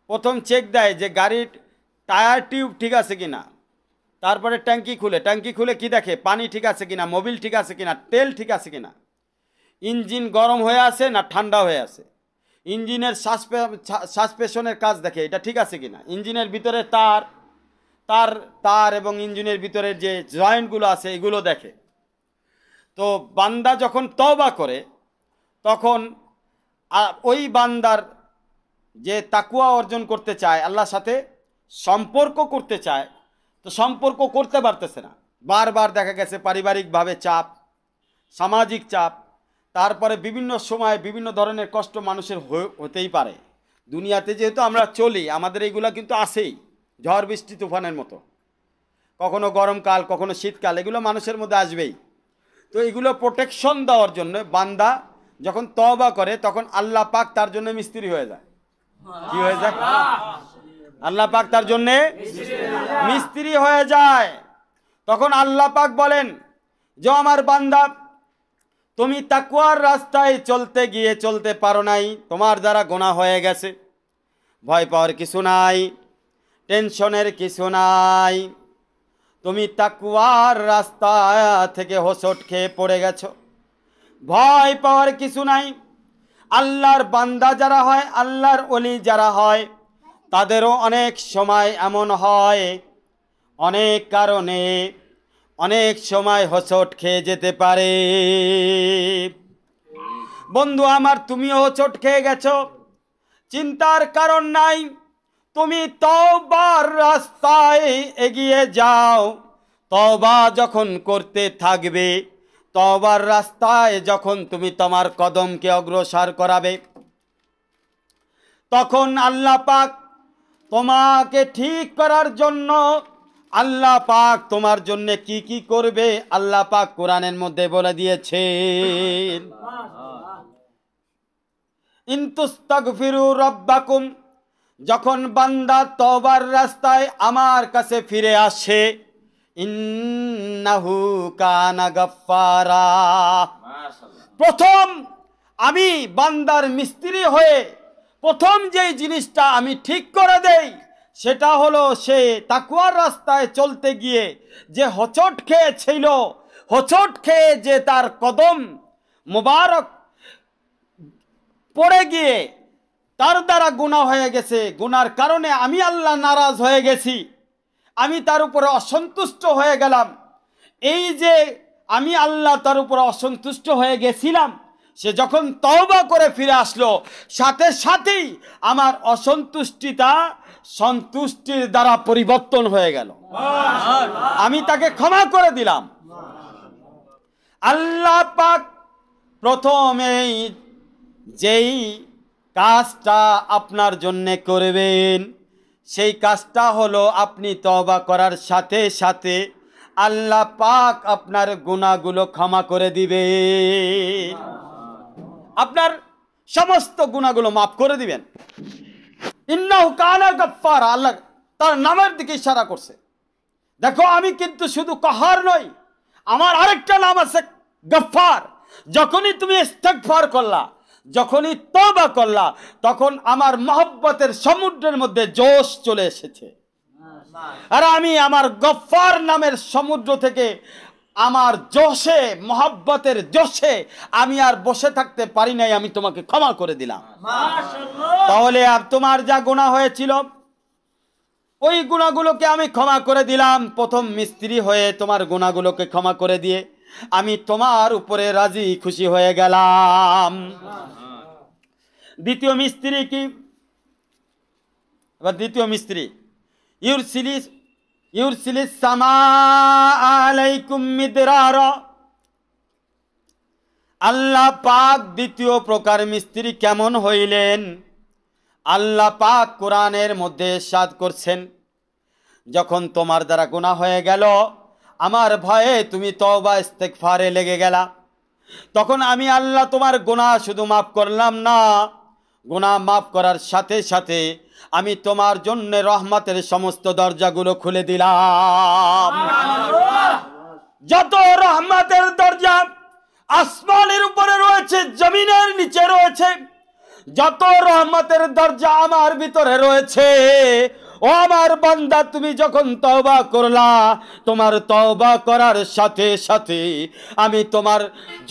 প্রথম চেক দেয় যে গাড়ির টায়ার টিউব ঠিক আছে কি না তারপরে ট্যাঙ্কি খুলে ট্যাঙ্কি খুলে কি দেখে পানি ঠিক আছে কি না মোবিল ঠিক আছে কি না তেল ঠিক আছে কি না ইঞ্জিন গরম হয়ে আছে না ঠান্ডা হয়ে আছে ইঞ্জিনের সাসপে সাসপেশনের কাজ দেখে এটা ঠিক আছে কি না ইঞ্জিনের ভিতরে তার তার তার এবং ইঞ্জিনের ভিতরের যে জয়েন্টগুলো আছে এগুলো দেখে তো বান্দা যখন তবা করে তখন ওই বান্দার যে তাকুয়া অর্জন করতে চায় আল্লাহর সাথে সম্পর্ক করতে চায় তো সম্পর্ক করতে পারতেছে না বারবার দেখা গেছে পারিবারিকভাবে চাপ সামাজিক চাপ তারপরে বিভিন্ন সময়ে বিভিন্ন ধরনের কষ্ট মানুষের হতেই পারে দুনিয়াতে যেহেতু আমরা চলি আমাদের এইগুলা কিন্তু আসেই ঝড় বৃষ্টি তুফানের মতো কখনো গরমকাল কখনো শীতকাল এগুলো মানুষের মধ্যে আসবেই তো এগুলো প্রোটেকশন দেওয়ার জন্য বান্দা যখন তবা করে তখন আল্লাহ পাক তার জন্য মিস্ত্রি হয়ে যায় কি হয়ে যায় আল্লাহ পাক তার জন্যে মিস্ত্রি হয়ে যায় তখন আল্লাহ পাক বলেন যে আমার বান্দা তুমি তাকুয়ার রাস্তায় চলতে গিয়ে চলতে পারো নাই তোমার দ্বারা গোনা হয়ে গেছে ভয় পাওয়ার কিছু নাই টেনশনের কিছু নাই তুমি তাকুয়ার রাস্তা থেকে হোসট খেয়ে পড়ে গেছো ভয় পাওয়ার কিছু নাই আল্লাহর বান্দা যারা হয় আল্লাহর অলি যারা হয় তাদেরও অনেক সময় এমন হয় অনেক কারণে অনেক সময় হোসট খেয়ে যেতে পারে বন্ধু আমার তুমিও হোসট খেয়ে গেছো চিন্তার কারণ নাই তুমি তওবার রাস্তায় এগিয়ে যাও তওবা যখন করতে থাকবে তওবার রাস্তায় যখন তুমি তোমার কদমকে অগ্রসর করাবে তখন আল্লাহ পাক তোমাকে ঠিক করার জন্য আল্লাহ পাক তোমার জন্য কি কি করবে আল্লাহ পাক কোরআনের মধ্যে বলে দিয়েছেন ইন্তুস্তাগফিরু রব্বাকুম যখন বান্দা তবার রাস্তায় আমার কাছে ফিরে আসে ইন্নাহু কানা গফারা প্রথম আমি বান্দার মিস্ত্রি হয়ে প্রথম যেই জিনিসটা আমি ঠিক করে দেই সেটা হলো সে তাকুয়ার রাস্তায় চলতে গিয়ে যে হচট খেয়েছিল হচট খেয়ে যে তার কদম মোবারক পড়ে গিয়ে তার দ্বারা গুণা হয়ে গেছে গুনার কারণে আমি আল্লাহ নারাজ হয়ে গেছি আমি তার উপরে অসন্তুষ্ট হয়ে গেলাম এই যে আমি আল্লাহ তার উপরে অসন্তুষ্ট হয়ে গেছিলাম সে যখন তওবা করে ফিরে আসলো সাথে সাথেই আমার অসন্তুষ্টিটা সন্তুষ্টির দ্বারা পরিবর্তন হয়ে গেল আমি তাকে ক্ষমা করে দিলাম আল্লাহ পাক প্রথমেই যেই কাজটা আপনার জন্যে করবেন সেই কাজটা হলো আপনি তবা করার সাথে সাথে আল্লাহ পাক আপনার গুণাগুলো ক্ষমা করে দিবে আপনার সমস্ত গুণাগুলো মাফ করে দিবেন গফার আল্লাহ তার নামের দিকে ইশারা করছে দেখো আমি কিন্তু শুধু কাহার নই আমার আরেকটা নাম আছে গফার যখনই তুমি ইস্তেকফার করলা যখনই তবা করলা তখন আমার মহব্বতের সমুদ্রের মধ্যে জোশ চলে এসেছে আর আমি আমার গফার নামের সমুদ্র থেকে আমার জোশে মহব্বতের জোশে আমি আর বসে থাকতে পারি নাই আমি তোমাকে ক্ষমা করে দিলাম তাহলে আর তোমার যা গুণা হয়েছিল ওই গুণাগুলোকে আমি ক্ষমা করে দিলাম প্রথম মিস্ত্রি হয়ে তোমার গুণাগুলোকে ক্ষমা করে দিয়ে আমি তোমার উপরে রাজি খুশি হয়ে গেলাম দ্বিতীয় মিস্ত্রি কি এবার দ্বিতীয় মিস্ত্রি ইউরসিলিস আল্লাহ পাক দ্বিতীয় প্রকার মিস্ত্রি কেমন হইলেন আল্লাহ পাক কোরআনের মধ্যে সাদ করছেন যখন তোমার দ্বারা গুণা হয়ে গেল আমার ভয়ে তুমি তওবা ইস্তেকফারে লেগে গেলা তখন আমি আল্লাহ তোমার গোনা শুধু মাফ করলাম না গোনা মাফ করার সাথে সাথে আমি তোমার জন্য রহমতের সমস্ত দরজাগুলো খুলে দিলাম যত রহমতের দরজা আসমানের উপরে রয়েছে জমিনের নিচে রয়েছে যত রহমতের দরজা আমার ভিতরে রয়েছে ও আমার বান্দা তুমি যখন তওবা করলা তোমার তওবা করার সাথে সাথে আমি তোমার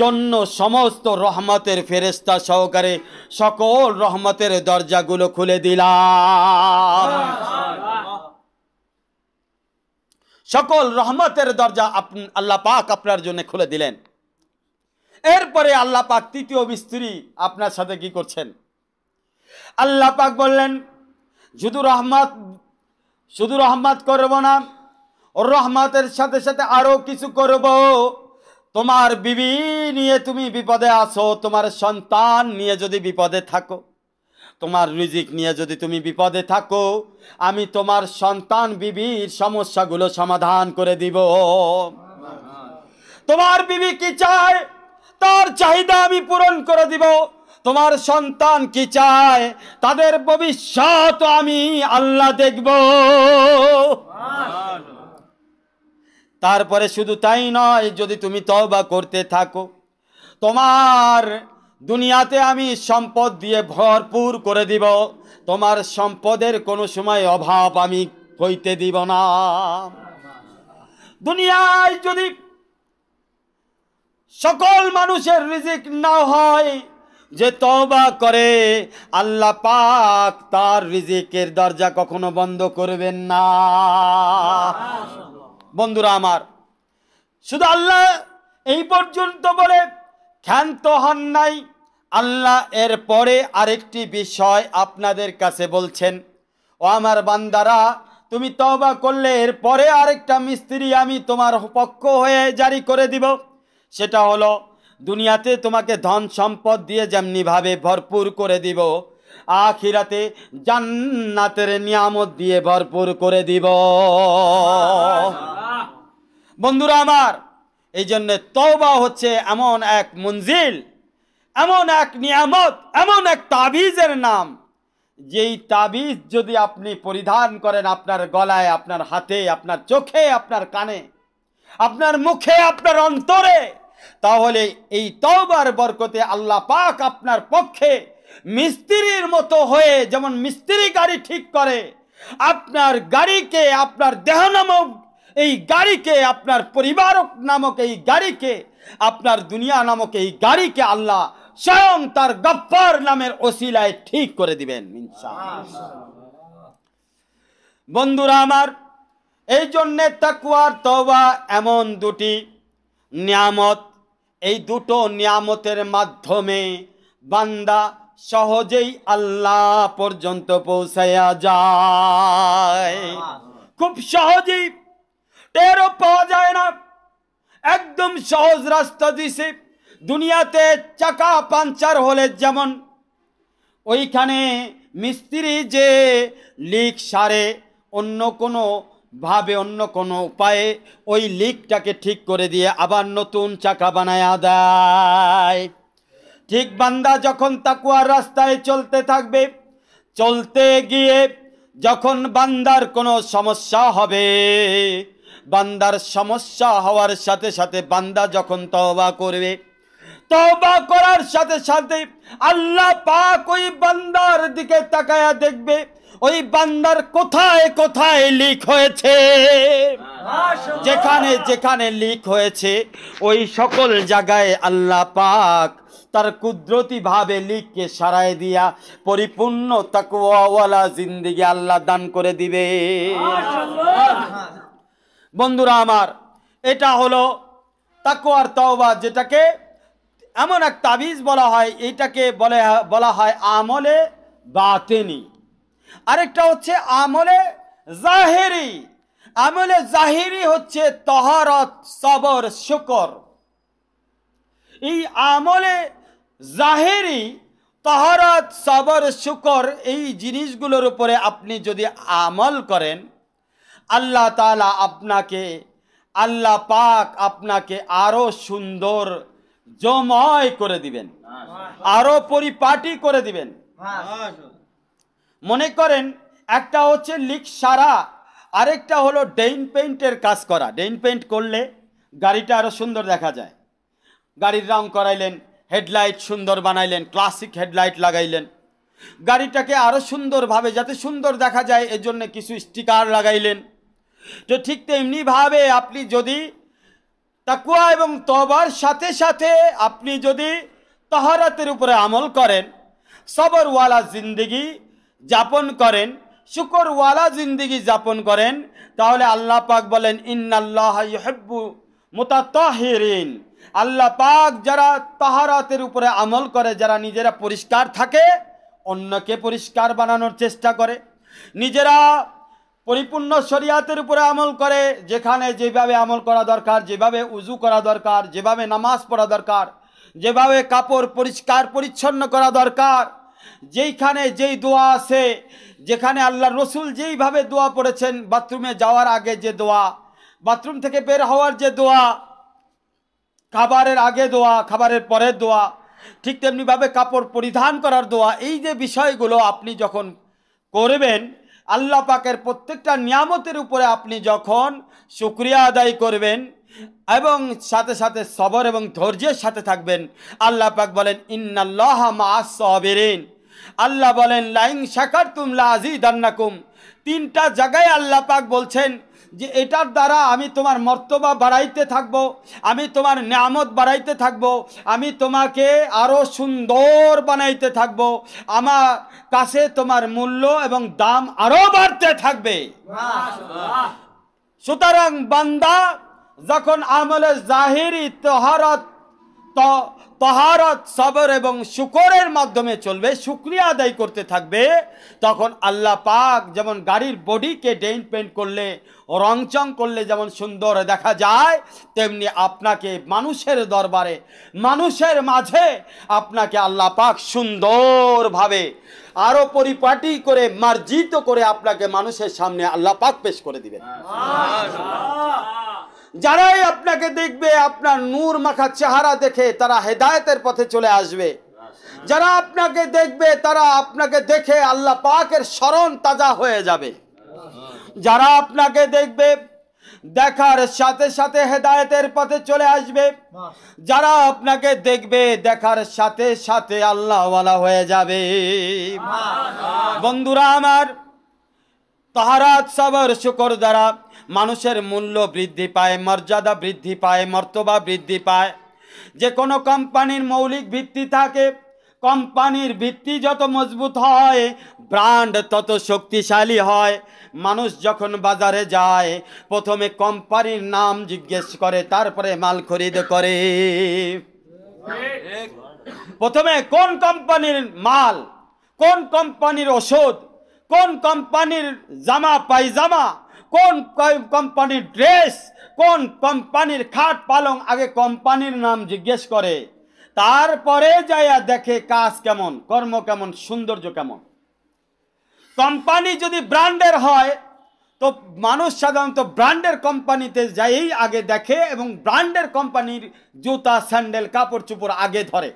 জন্য সমস্ত রহমতের ফেরেস্তা সহকারে সকল রহমতের দরজাগুলো খুলে দিলাম সকল রহমতের দরজা আল্লাহ পাক আপনার জন্য খুলে দিলেন এরপরে আল্লাহ পাক তৃতীয় মিস্ত্রি আপনার সাথে কি করছেন আল্লাহ পাক বললেন যদু রহমত শুধু রহমত করব না রহমতের সাথে সাথে আরও কিছু করব তোমার বিবি নিয়ে তুমি বিপদে আসো তোমার সন্তান নিয়ে যদি বিপদে থাকো তোমার রিজিক নিয়ে যদি তুমি বিপদে থাকো আমি তোমার সন্তান বিবির সমস্যাগুলো সমাধান করে দিব তোমার বিবি কি চায় তার চাহিদা আমি পূরণ করে দিব তোমার সন্তান কি চায় তাদের ভবিষ্যৎ আমি আল্লাহ দেখব তারপরে শুধু তাই নয় যদি তুমি তবা করতে থাকো তোমার দুনিয়াতে আমি সম্পদ দিয়ে ভরপুর করে দিব তোমার সম্পদের কোনো সময় অভাব আমি হইতে দিব না দুনিয়ায় যদি সকল মানুষের রিজিক না হয় যে তবা করে আল্লাহ পাক তার রিজিকের দরজা কখনো বন্ধ করবেন না বন্ধুরা আমার শুধু আল্লাহ এই পর্যন্ত বলে ক্ষান্ত হন নাই আল্লাহ এর পরে আরেকটি বিষয় আপনাদের কাছে বলছেন ও আমার বান্দারা তুমি তবা করলে এর পরে আরেকটা মিস্ত্রি আমি তোমার পক্ষ হয়ে জারি করে দিব সেটা হলো দুনিয়াতে তোমাকে ধন সম্পদ দিয়ে যেমনিভাবে ভরপুর করে দিব আখিরাতে জান্নাতের নিয়ামত দিয়ে ভরপুর করে দিব বন্ধুরা আমার এই জন্যে তওবা হচ্ছে এমন এক মঞ্জিল এমন এক নিয়ামত এমন এক তাবিজের নাম যেই তাবিজ যদি আপনি পরিধান করেন আপনার গলায় আপনার হাতে আপনার চোখে আপনার কানে আপনার মুখে আপনার অন্তরে তাহলে এই তওবার বরকতে আল্লাহ পাক আপনার পক্ষে মিস্ত্রির মতো হয়ে যেমন মিস্ত্রি গাড়ি ঠিক করে আপনার গাড়িকে আপনার দেহ নামক এই গাড়িকে আপনার পরিবার নামক এই গাড়িকে আপনার দুনিয়া নামক এই গাড়িকে আল্লাহ স্বয়ং তার গপ্পার নামের ওসিলায় ঠিক করে দিবেন বন্ধুরা আমার এই জন্যে তাকুয়ার তবা এমন দুটি নিয়ামত এই দুটো নিয়ামতের মাধ্যমে বান্দা সহজেই আল্লাহ পর্যন্ত পৌঁছায়া যায় খুব সহজেই টেরও পাওয়া যায় না একদম সহজ রাস্তা দিছে দুনিয়াতে চাকা পাঞ্চার হলে যেমন ওইখানে মিস্ত্রি যে লিক সারে অন্য কোনো ভাবে অন্য কোনো উপায়ে ওই লিকটাকে ঠিক করে দিয়ে আবার নতুন চাকা বানায়া দেয় ঠিক বান্দা যখন তাকুয়ার রাস্তায় চলতে থাকবে চলতে গিয়ে যখন বান্দার কোনো সমস্যা হবে বান্দার সমস্যা হওয়ার সাথে সাথে বান্দা যখন তবা করবে তবা করার সাথে সাথে আল্লাহ পাক ওই বান্দার দিকে তাকায়া দেখবে ওই বান্দার কোথায় কোথায় লিক হয়েছে যেখানে যেখানে লিক হয়েছে ওই সকল জায়গায় আল্লাহ পাক তার কুদরতিভাবে লিককে সারায় দিয়া পরিপূর্ণ তাকুয়াওয়ালা জিন্দিগি আল্লাহ দান করে দিবে বন্ধুরা আমার এটা হলো তাকুয়ার তওবা যেটাকে এমন এক তাবিজ বলা হয় এটাকে বলে বলা হয় আমলে বাতেনি আরেকটা হচ্ছে আমলে জাহেরি আমলে জাহেরি হচ্ছে তহরত সবর শুকর এই আমলে জাহেরি তহরত সবর শুকর এই জিনিসগুলোর উপরে আপনি যদি আমল করেন আল্লাহ তালা আপনাকে আল্লাহ পাক আপনাকে আরও সুন্দর জময় করে দিবেন আরও পরিপাটি করে দিবেন মনে করেন একটা হচ্ছে লিক সারা আরেকটা হলো ডেইন পেইন্টের কাজ করা ডেইন পেইন্ট করলে গাড়িটা আরও সুন্দর দেখা যায় গাড়ির রং করাইলেন হেডলাইট সুন্দর বানাইলেন ক্লাসিক হেডলাইট লাগাইলেন গাড়িটাকে আরও সুন্দরভাবে যাতে সুন্দর দেখা যায় এজন্য কিছু স্টিকার লাগাইলেন তো ঠিক তেমনিভাবে আপনি যদি তাকুয়া এবং তবার সাথে সাথে আপনি যদি তহরাতের উপরে আমল করেন সবরওয়ালা জিন্দিগি যাপন করেন শুকরওয়ালা জিন্দিগি যাপন করেন তাহলে আল্লাহ পাক বলেন ইন্নাল্লাহ ইহব্বু মোতাতাহিরিন আল্লাহ পাক যারা তাহারাতের উপরে আমল করে যারা নিজেরা পরিষ্কার থাকে অন্যকে পরিষ্কার বানানোর চেষ্টা করে নিজেরা পরিপূর্ণ শরিয়াতের উপরে আমল করে যেখানে যেভাবে আমল করা দরকার যেভাবে উজু করা দরকার যেভাবে নামাজ পড়া দরকার যেভাবে কাপড় পরিষ্কার পরিচ্ছন্ন করা দরকার যেইখানে যেই দোয়া আছে যেখানে আল্লাহ রসুল যেইভাবে দোয়া পড়েছেন বাথরুমে যাওয়ার আগে যে দোয়া বাথরুম থেকে বের হওয়ার যে দোয়া খাবারের আগে দোয়া খাবারের পরের দোয়া ঠিক তেমনিভাবে কাপড় পরিধান করার দোয়া এই যে বিষয়গুলো আপনি যখন করবেন আল্লাহ পাকের প্রত্যেকটা নিয়ামতের উপরে আপনি যখন শুক্রিয়া আদায় করবেন এবং সাথে সাথে সবর এবং ধৈর্যের সাথে থাকবেন আল্লাহ পাক বলেন ইন্নাল্লাহ মা সবেরিন আল্লাহ বলেন লাইং শাখার তুমলা আজি দান্নাকুম তিনটা জায়গায় আল্লাহ পাক বলছেন যে এটার দ্বারা আমি তোমার মর্তবা বাড়াইতে থাকব আমি তোমার নামত বাড়াইতে থাকব আমি তোমাকে আরও সুন্দর বানাইতে থাকব আমার কাছে তোমার মূল্য এবং দাম আরও বাড়তে থাকবে সুতরাং বান্দা যখন আমলে জাহির তহারত তহারত সবর এবং শুকরের মাধ্যমে চলবে শুক্রিয়া আদায় করতে থাকবে তখন আল্লাহ পাক যেমন গাড়ির বডিকে ডেইন পেন্ট করলে রংচং করলে যেমন সুন্দর দেখা যায় তেমনি আপনাকে মানুষের দরবারে মানুষের মাঝে আপনাকে আল্লাহ পাক সুন্দরভাবে আরও পরিপাটি করে মার্জিত করে আপনাকে মানুষের সামনে আল্লাহ পাক পেশ করে দিবেন যারাই আপনাকে দেখবে আপনার নূর মাখা চেহারা দেখে তারা হেদায়তের পথে চলে আসবে যারা আপনাকে দেখবে তারা আপনাকে দেখে আল্লাহ পাকের স্মরণ তাজা হয়ে যাবে যারা আপনাকে দেখবে দেখার সাথে সাথে হেদায়তের পথে চলে আসবে যারা আপনাকে দেখবে দেখার সাথে সাথে আল্লাহওয়ালা হয়ে যাবে বন্ধুরা আমার তাহারাত সাবর শুকর দ্বারা মানুষের মূল্য বৃদ্ধি পায় মর্যাদা বৃদ্ধি পায় মর্তবা বৃদ্ধি পায় যে কোনো কোম্পানির মৌলিক ভিত্তি থাকে কোম্পানির ভিত্তি যত মজবুত হয় ব্র্যান্ড তত শক্তিশালী হয় মানুষ যখন বাজারে যায় প্রথমে কোম্পানির নাম জিজ্ঞেস করে তারপরে মাল খরিদ করে প্রথমে কোন কোম্পানির মাল কোন কোম্পানির ওষুধ কোন কোম্পানির জামা পাইজামা কোন কোম্পানির ড্রেস কোন কোম্পানির খাট পালং আগে কোম্পানির নাম জিজ্ঞেস করে তারপরে যাইয়া দেখে কাজ কেমন কর্ম কেমন সৌন্দর্য কেমন কোম্পানি যদি ব্র্যান্ডের হয় তো মানুষ সাধারণত ব্র্যান্ডের কোম্পানিতে যাই আগে দেখে এবং ব্র্যান্ডের কোম্পানির জুতা স্যান্ডেল কাপড় চোপড় আগে ধরে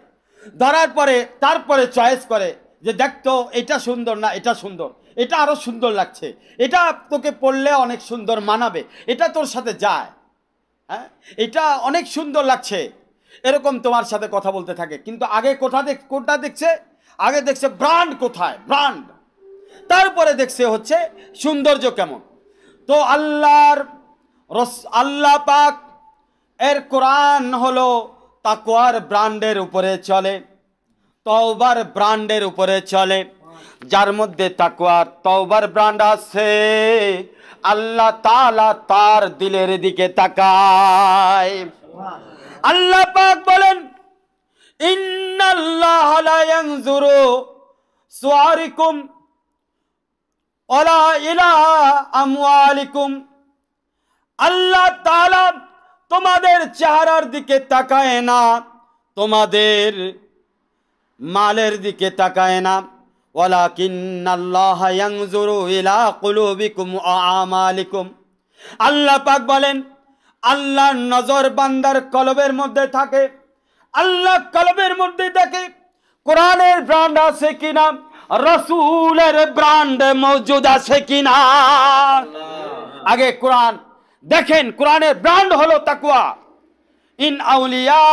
ধরার পরে তারপরে চয়েস করে যে দেখতো এটা সুন্দর না এটা সুন্দর এটা আরও সুন্দর লাগছে এটা তোকে পড়লে অনেক সুন্দর মানাবে এটা তোর সাথে যায় হ্যাঁ এটা অনেক সুন্দর লাগছে এরকম তোমার সাথে কথা বলতে থাকে কিন্তু আগে কোথা দেখ কোনটা দেখছে আগে দেখছে ব্র্যান্ড কোথায় ব্র্যান্ড তারপরে দেখছে হচ্ছে সৌন্দর্য কেমন তো আল্লাহর রস আল্লাহ পাক এর কোরআন হলো তাকুয়ার ব্র্যান্ডের উপরে চলে তওবার ব্র্যান্ডের উপরে চলে যার মধ্যে তাকুয়ার তওবার ব্রান্ড আছে আল্লাহ তালা তার দিলের দিকে তাকায় আল্লাহ পাক বলেন ইন্নাল্লাহ লা সুয়ারিকুম ওয়ালা ইলা আমওয়ালিকুম আল্লাহ তালা তোমাদের চেহারার দিকে তাকায় না তোমাদের মালের দিকে তাকায় না আল্লাহ পাক বলেন আল্লাহর নজর বান্দার কলবের মধ্যে থাকে আল্লাহ কলবের মধ্যে দেখে কোরআনের ব্রান্ড আছে কিনা রসুলের ব্রান্ড মজুদ আছে কিনা আগে কোরআন দেখেন কোরআনের ব্রান্ড হলো তাকুয়া ইন আউলিয়া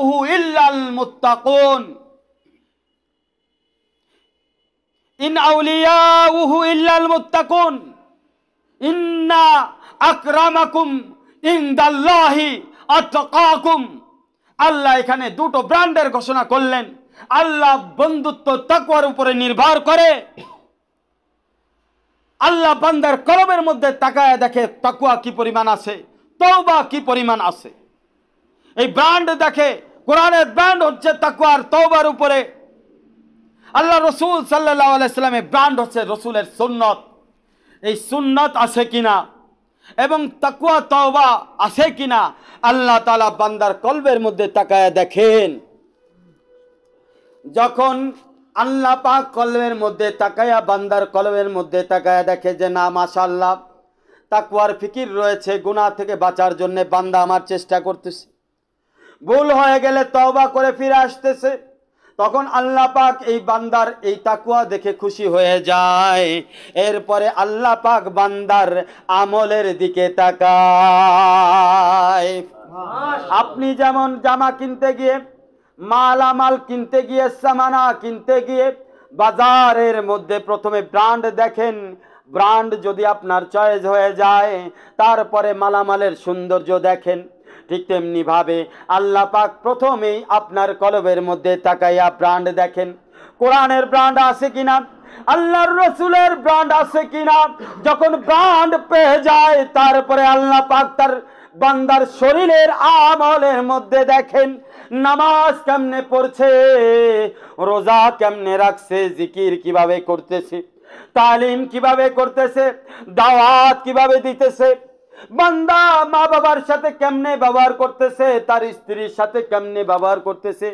উহু ইল্লাল মুত্তাকুন ইন আউলিয়াউহু ইল্লাল মুত্তাকুন ইন্না আকরামাকুম ইনদাল্লাহি আতকাকুম আল্লাহ এখানে দুটো ব্র্যান্ডের ঘোষণা করলেন আল্লাহ বন্ধুত্ব তাকওয়ার উপরে নির্ভর করে আল্লাহ বান্দার করবের মধ্যে তাকায় দেখে তাকুয়া কি পরিমাণ আছে তওবা কি পরিমাণ আছে এই ব্র্যান্ড দেখে কোরআনের ব্র্যান্ড হচ্ছে তাকুয়ার তওবার উপরে আল্লাহ রসুল সাল্লাহ আলাইস্লামের ব্র্যান্ড হচ্ছে রসুলের সুন্নত এই সুন্নত আছে কিনা এবং তাকুয়া তওবা আছে কিনা আল্লাহ তালা বান্দার কলবের মধ্যে তাকায় দেখেন যখন আল্লাহ পাক কলবের মধ্যে তাকায়া বান্দার কলবের মধ্যে তাকায়া দেখে যে না আল্লাহ তাকুয়ার ফিকির রয়েছে গুণা থেকে বাঁচার জন্য বান্দা আমার চেষ্টা করতেছে ভুল হয়ে গেলে তওবা করে ফিরে আসতেছে তখন আল্লাহ পাক এই বান্দার এই তাকুয়া দেখে খুশি হয়ে যায় এরপরে আল্লাহ পাক বান্দার আমলের দিকে তাকায় আপনি যেমন জামা কিনতে গিয়ে মালামাল কিনতে গিয়ে সামানা কিনতে গিয়ে বাজারের মধ্যে প্রথমে ব্র্যান্ড দেখেন ব্র্যান্ড যদি আপনার চয়েস হয়ে যায় তারপরে মালামালের সৌন্দর্য দেখেন ঠিক তেমনিভাবে আল্লাহ পাক প্রথমেই আপনার কলবের মধ্যে তাকাইয়া ব্রান্ড দেখেন কোরআনের ব্রান্ড আছে কিনা আল্লাহর রসুলের ব্রান্ড আছে কিনা যখন ব্রান্ড পেয়ে যায় তারপরে আল্লাহ পাক তার বান্দার শরীরের আমলের মধ্যে দেখেন নামাজ কেমনে পড়ছে রোজা কেমনে রাখছে জিকির কিভাবে করতেছে তালিম কিভাবে করতেছে দাওয়াত কিভাবে দিতেছে বান্দা মা বাবার সাথে কেমনে ব্যবহার করতেছে তার স্ত্রীর সাথে কেমনে ব্যবহার করতেছে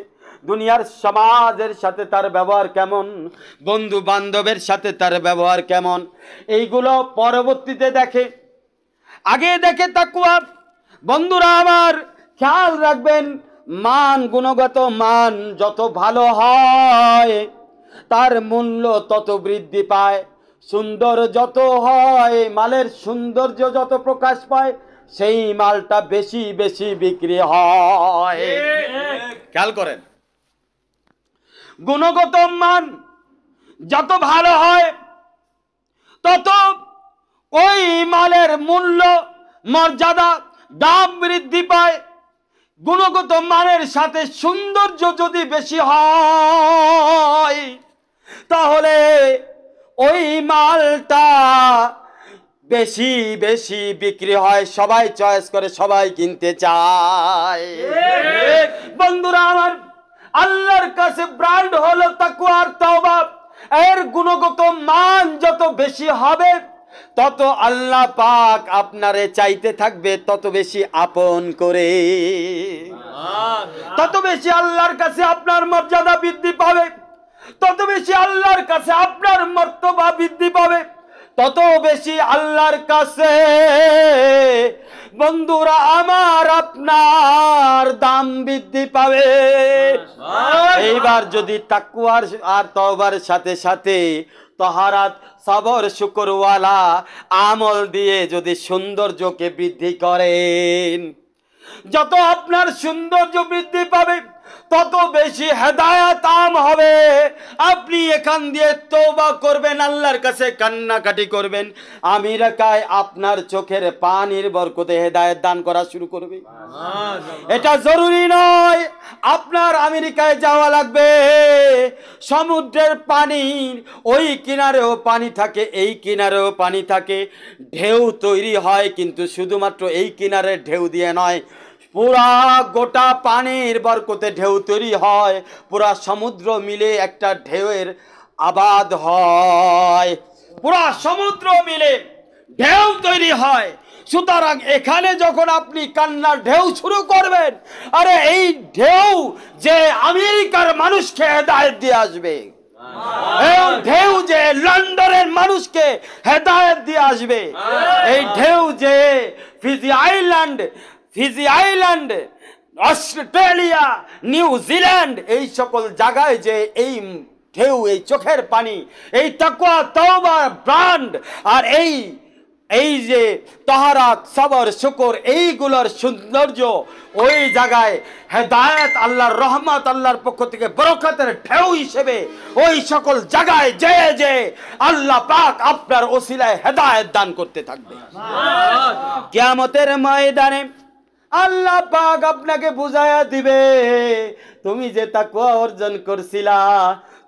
দুনিয়ার সমাজের সাথে তার ব্যবহার কেমন বন্ধু বান্ধবের সাথে তার ব্যবহার কেমন এইগুলো পরবর্তীতে দেখে আগে দেখে তাকুয়া বন্ধুরা আমার খেয়াল রাখবেন মান গুণগত মান যত ভালো হয় তার মূল্য তত বৃদ্ধি পায় সুন্দর যত হয় মালের সৌন্দর্য যত প্রকাশ পায় সেই মালটা বেশি বেশি বিক্রি হয় খেয়াল করেন গুণগত মান যত ভালো হয় তত ওই মালের মূল্য মর্যাদা দাম বৃদ্ধি পায় গুণগত মানের সাথে সৌন্দর্য যদি বেশি হয় তাহলে ওই মালটা বেশি বেশি বিক্রি হয় সবাই চয়েস করে সবাই কিনতে চায় বন্ধুরা আমার আল্লাহর কাছে ব্র্যান্ড হলো তাকুয়ার তওবা এর গুণগত মান যত বেশি হবে তত আল্লাহ পাক আপনারে চাইতে থাকবে তত বেশি আপন করে তত বেশি আল্লাহর কাছে আপনার মর্যাদা বৃদ্ধি পাবে তত বেশি আল্লাহর কাছে আপনার মর্তবা বৃদ্ধি পাবে তত বেশি আল্লাহর কাছে বন্ধুরা আমার আপনার দাম বৃদ্ধি পাবে এইবার যদি তাকুয়ার আর তবার সাথে সাথে তহারাত সবর শুকরওয়ালা আমল দিয়ে যদি সৌন্দর্যকে বৃদ্ধি করেন যত আপনার সৌন্দর্য বৃদ্ধি পাবে তত বেশি হেদায়ত আম হবে আপনি এখান দিয়ে তোবা করবেন আল্লাহর কাছে কান্নাকাটি করবেন আমির রাখায় আপনার চোখের পানির বরকতে হেদায়ত দান করা শুরু করবে এটা জরুরি নয় আপনার আমেরিকায় যাওয়া লাগবে সমুদ্রের পানি ওই কিনারেও পানি থাকে এই কিনারেও পানি থাকে ঢেউ তৈরি হয় কিন্তু শুধুমাত্র এই কিনারে ঢেউ দিয়ে নয় পুরা গোটা পানির বরকতে ঢেউ তৈরি হয় পুরা সমুদ্র মিলে একটা ঢেউয়ের আবাদ হয় পুরা সমুদ্র মিলে ঢেউ তৈরি হয় সুতরাং এখানে যখন আপনি কান্নার ঢেউ শুরু করবেন আরে এই ঢেউ যে আমেরিকার মানুষকে হেদায়ত দিয়ে আসবে ঢেউ যে লন্ডনের মানুষকে হেদায়ত দিয়ে আসবে এই ঢেউ যে ফিজি আইল্যান্ড ফিজি আইল্যান্ডে অস্ট্রেলিয়া নিউজিল্যান্ড এই সকল জায়গায় যে এই ঢেউ এই চোখের পানি এই তকুয়া তওবার ব্রান্ড আর এই এই যে তহারাত সবর শুকর এইগুলোর সৌন্দর্য ওই জায়গায় হেদায়ত আল্লাহর রহমত আল্লাহর পক্ষ থেকে বরকতের ঢেউ হিসেবে ওই সকল জায়গায় যে যে আল্লাহ পাক আপনার ওসিলায় হেদায়ত দান করতে থাকবে কেয়ামতের ময়দানে আল্লাহ পাক আপনাকে বুঝায়া দিবে তুমি যে তাকুয়া অর্জন করছিলা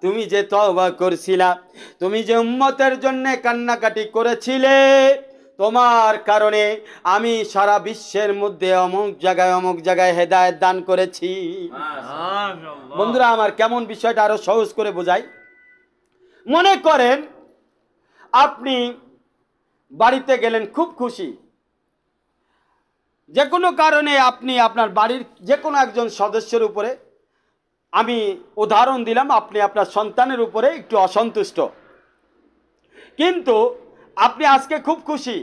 তুমি যে তওবা করছিলা তুমি যে উম্মতের জন্য কান্নাকাটি করেছিলে তোমার কারণে আমি সারা বিশ্বের মধ্যে অমুক জায়গায় অমুক জায়গায় হেদায়ত দান করেছি বন্ধুরা আমার কেমন বিষয়টা আরো সহজ করে বোঝাই মনে করেন আপনি বাড়িতে গেলেন খুব খুশি যে কোনো কারণে আপনি আপনার বাড়ির যে কোনো একজন সদস্যের উপরে আমি উদাহরণ দিলাম আপনি আপনার সন্তানের উপরে একটু অসন্তুষ্ট কিন্তু আপনি আজকে খুব খুশি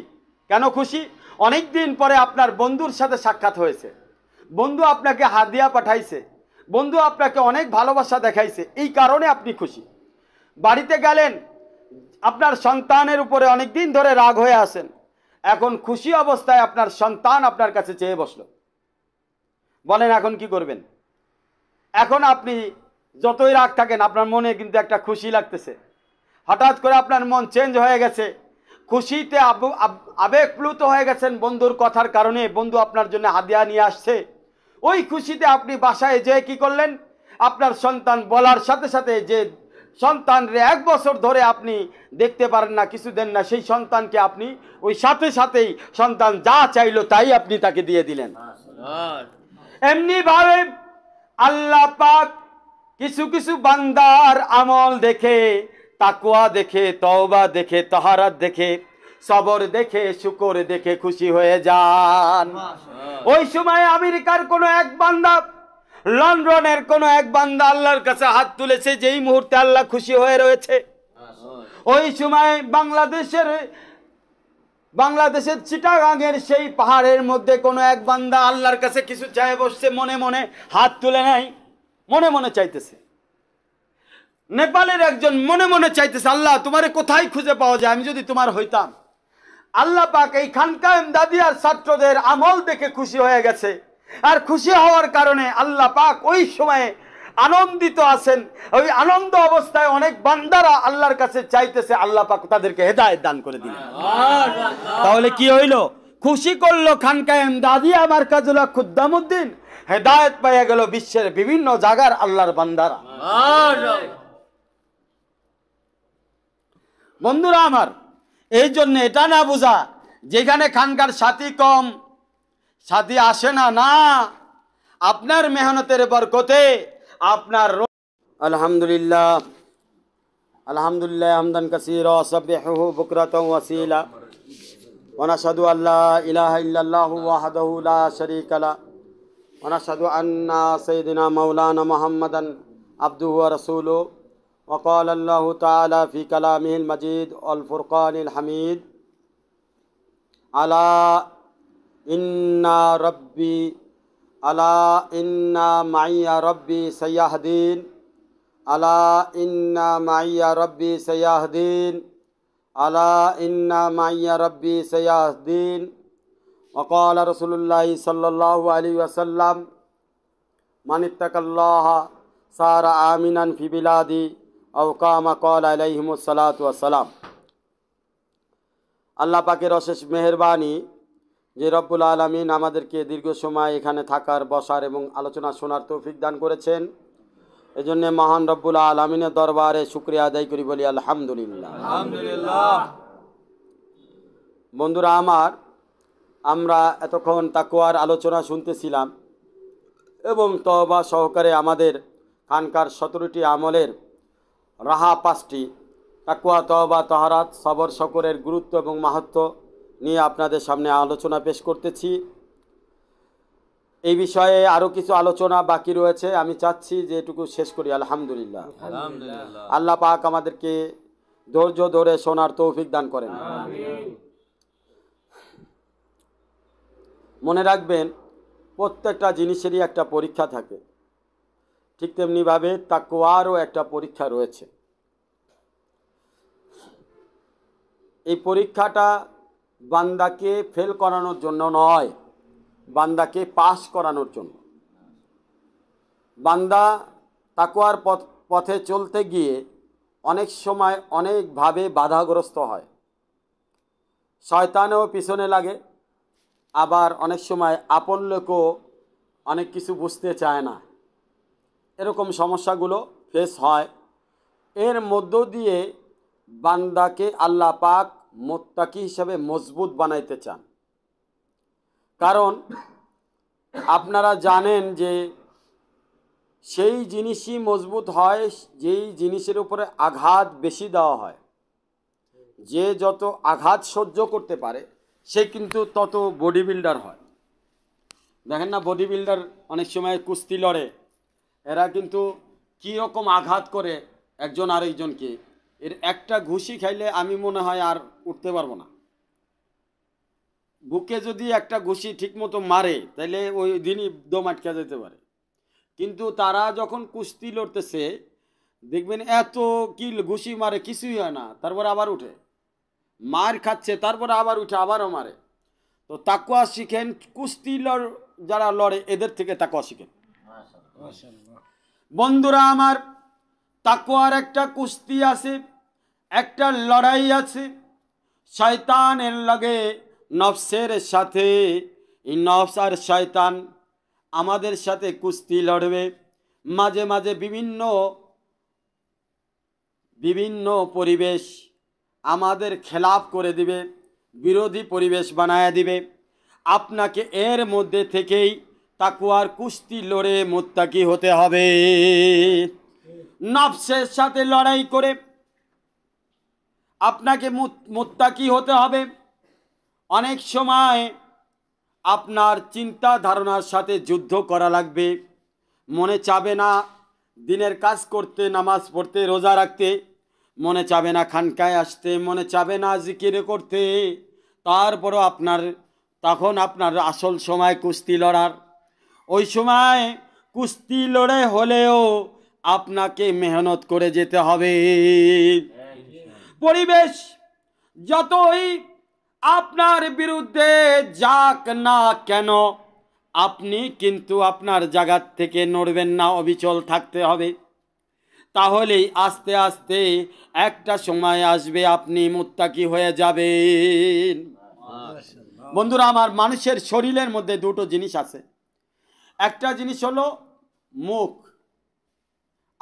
কেন খুশি অনেক দিন পরে আপনার বন্ধুর সাথে সাক্ষাৎ হয়েছে বন্ধু আপনাকে হাত দিয়া পাঠাইছে বন্ধু আপনাকে অনেক ভালোবাসা দেখাইছে এই কারণে আপনি খুশি বাড়িতে গেলেন আপনার সন্তানের উপরে অনেক দিন ধরে রাগ হয়ে আসেন এখন খুশি অবস্থায় আপনার সন্তান আপনার কাছে চেয়ে বসল বলেন এখন কি করবেন এখন আপনি যতই রাগ থাকেন আপনার মনে কিন্তু একটা খুশি লাগতেছে হঠাৎ করে আপনার মন চেঞ্জ হয়ে গেছে খুশিতে আবেগপ্লুত হয়ে গেছেন বন্ধুর কথার কারণে বন্ধু আপনার জন্য হাদিয়া নিয়ে আসছে ওই খুশিতে আপনি বাসায় যেয়ে কি করলেন আপনার সন্তান বলার সাথে সাথে যে সন্তানরে এক বছর ধরে আপনি দেখতে পারেন না কিছু দেন না সেই সন্তানকে আপনি ওই সাথে সাথেই সন্তান যা চাইলো তাই আপনি তাকে দিয়ে দিলেন এমনিভাবে আল্লাহ পাক কিছু কিছু বান্দার আমল দেখে তাকুয়া দেখে তওবা দেখে তহারাত দেখে সবর দেখে শুকর দেখে খুশি হয়ে যান ওই সময় আমেরিকার কোনো এক বান্দা লন্ডনের কোনো এক বান্দা আল্লাহর কাছে হাত তুলেছে যেই মুহূর্তে আল্লাহ খুশি হয়ে রয়েছে ওই সময় বাংলাদেশের বাংলাদেশের চিটাগাঙের সেই পাহাড়ের মধ্যে কোনো এক বান্দা আল্লাহর কাছে কিছু চায় বসছে মনে মনে হাত তুলে নাই মনে মনে চাইতেছে নেপালের একজন মনে মনে চাইতেছে আল্লাহ তোমারে কোথায় খুঁজে পাওয়া যায় আমি যদি তোমার হইতাম আল্লাহ পাক এই খানকা দাদিয়ার ছাত্রদের আমল দেখে খুশি হয়ে গেছে আর খুশি হওয়ার কারণে আল্লাহ পাক ওই সময়ে আনন্দিত আছেন ওই আনন্দ অবস্থায় অনেক বান্দারা আল্লাহর কাছে চাইতেছে আল্লাহ পাক তাদেরকে হেদায়ত দান করে দিলেন তাহলে কি হইল খুশি করলো খানকায়ন দাদি আমার কাজুলা খুদ্দামুদ্দিন হেদায়ত পাইয়া গেল বিশ্বের বিভিন্ন জায়গার আল্লাহর বান্দারা বন্ধুরা আমার এই জন্য এটা না বুঝা যেখানে খানকার সাথী কম সাদি আসে না না আপনার মেহনতের বরকতে আপনার আলহামদুলিল্লাহ আলহামদুলিল্লাহ আহমদান কাসির অসভ্য বকরত ওসিলা আল্লাহ ইলাহ ইল্লাহ ওয়াহাদ শরিকালা ওনাসাদু আন্না সৈদিনা মোহাম্মদন আব্দু রসুল وقال الله تعالى في كلامه المجيد والفرقان الحميد على إنا ربي ألا إن معي ربي سيهدين ألا إن معي ربي سيهدين ألا إن معي ربي سيهدين وقال رسول الله صلى الله عليه وسلم من اتقى الله صار آمنا في بلادي أو كما قال عليهم الصلاة والسلام الله পাকের অশেষ مهرباني যে রব্বুল আলমিন আমাদেরকে দীর্ঘ সময় এখানে থাকার বসার এবং আলোচনা শোনার তৌফিক দান করেছেন এজন্য মহান রব্বুল আলমিনের দরবারে শুক্রিয়া আদায় করি বলি আলহামদুলিল্লাহ বন্ধুরা আমার আমরা এতক্ষণ তাকুয়ার আলোচনা শুনতেছিলাম এবং তবা সহকারে আমাদের খানকার সতেরোটি আমলের রাহা পাঁচটি তাকুয়া তবা তহারাত সবর সকরের গুরুত্ব এবং মাহাত্ম নিয়ে আপনাদের সামনে আলোচনা পেশ করতেছি এই বিষয়ে আরও কিছু আলোচনা বাকি রয়েছে আমি চাচ্ছি যে এটুকু শেষ করি আলহামদুলিল্লাহ আল্লাহ পাক আমাদেরকে ধৈর্য ধরে সোনার তৌফিক দান করেন মনে রাখবেন প্রত্যেকটা জিনিসেরই একটা পরীক্ষা থাকে ঠিক তেমনিভাবে কোয়ারও একটা পরীক্ষা রয়েছে এই পরীক্ষাটা বান্দাকে ফেল করানোর জন্য নয় বান্দাকে পাশ করানোর জন্য বান্দা তাকোয়ার পথ পথে চলতে গিয়ে অনেক সময় অনেকভাবে বাধাগ্রস্ত হয় শয়তানেও পিছনে লাগে আবার অনেক সময় আপন লোকও অনেক কিছু বুঝতে চায় না এরকম সমস্যাগুলো ফেস হয় এর মধ্য দিয়ে বান্দাকে আল্লাহ পাক মোত্তাকি হিসাবে মজবুত বানাইতে চান কারণ আপনারা জানেন যে সেই জিনিসই মজবুত হয় যেই জিনিসের উপরে আঘাত বেশি দেওয়া হয় যে যত আঘাত সহ্য করতে পারে সে কিন্তু তত বডি বিল্ডার হয় দেখেন না বডি বিল্ডার অনেক সময় কুস্তি লড়ে এরা কিন্তু কী রকম আঘাত করে একজন আরেকজনকে এর একটা ঘুষি খাইলে আমি মনে হয় আর উঠতে পারবো না বুকে যদি একটা ঘুষি ঠিকমতো মারে তাহলে ওই দিনই দম আটকে যেতে পারে কিন্তু তারা যখন কুস্তি লড়তেছে দেখবেন এত কিল ঘুষি মারে কিছুই হয় না তারপর আবার উঠে মার খাচ্ছে তারপরে আবার উঠে আবারও মারে তো তাকুয়া শিখেন কুস্তি লড় যারা লড়ে এদের থেকে তাকুয়া শিখেন বন্ধুরা আমার তাকুয়ার একটা কুস্তি আছে একটা লড়াই আছে শয়তানের লগে নফসের সাথে এই নফস আর শয়তান আমাদের সাথে কুস্তি লড়বে মাঝে মাঝে বিভিন্ন বিভিন্ন পরিবেশ আমাদের খেলাপ করে দিবে বিরোধী পরিবেশ বানায় দিবে আপনাকে এর মধ্যে থেকেই তাকুয়ার কুস্তি লড়ে মোত্তাকি হতে হবে নফসের সাথে লড়াই করে আপনাকে মোত্তাকি হতে হবে অনেক সময় আপনার চিন্তা ধারণার সাথে যুদ্ধ করা লাগবে মনে চাবে না দিনের কাজ করতে নামাজ পড়তে রোজা রাখতে মনে চাবে না খানকায় আসতে মনে চাবে না জিকির করতে তারপরও আপনার তখন আপনার আসল সময় কুস্তি লড়ার ওই সময় কুস্তি লড়ে হলেও আপনাকে মেহনত করে যেতে হবে পরিবেশ যতই আপনার বিরুদ্ধে যাক না কেন আপনি কিন্তু আপনার জায়গার থেকে নড়বেন না অবিচল থাকতে হবে তাহলেই আস্তে আস্তে একটা সময় আসবে আপনি মুত্তাকি হয়ে যাবেন বন্ধুরা আমার মানুষের শরীরের মধ্যে দুটো জিনিস আছে একটা জিনিস হলো মুখ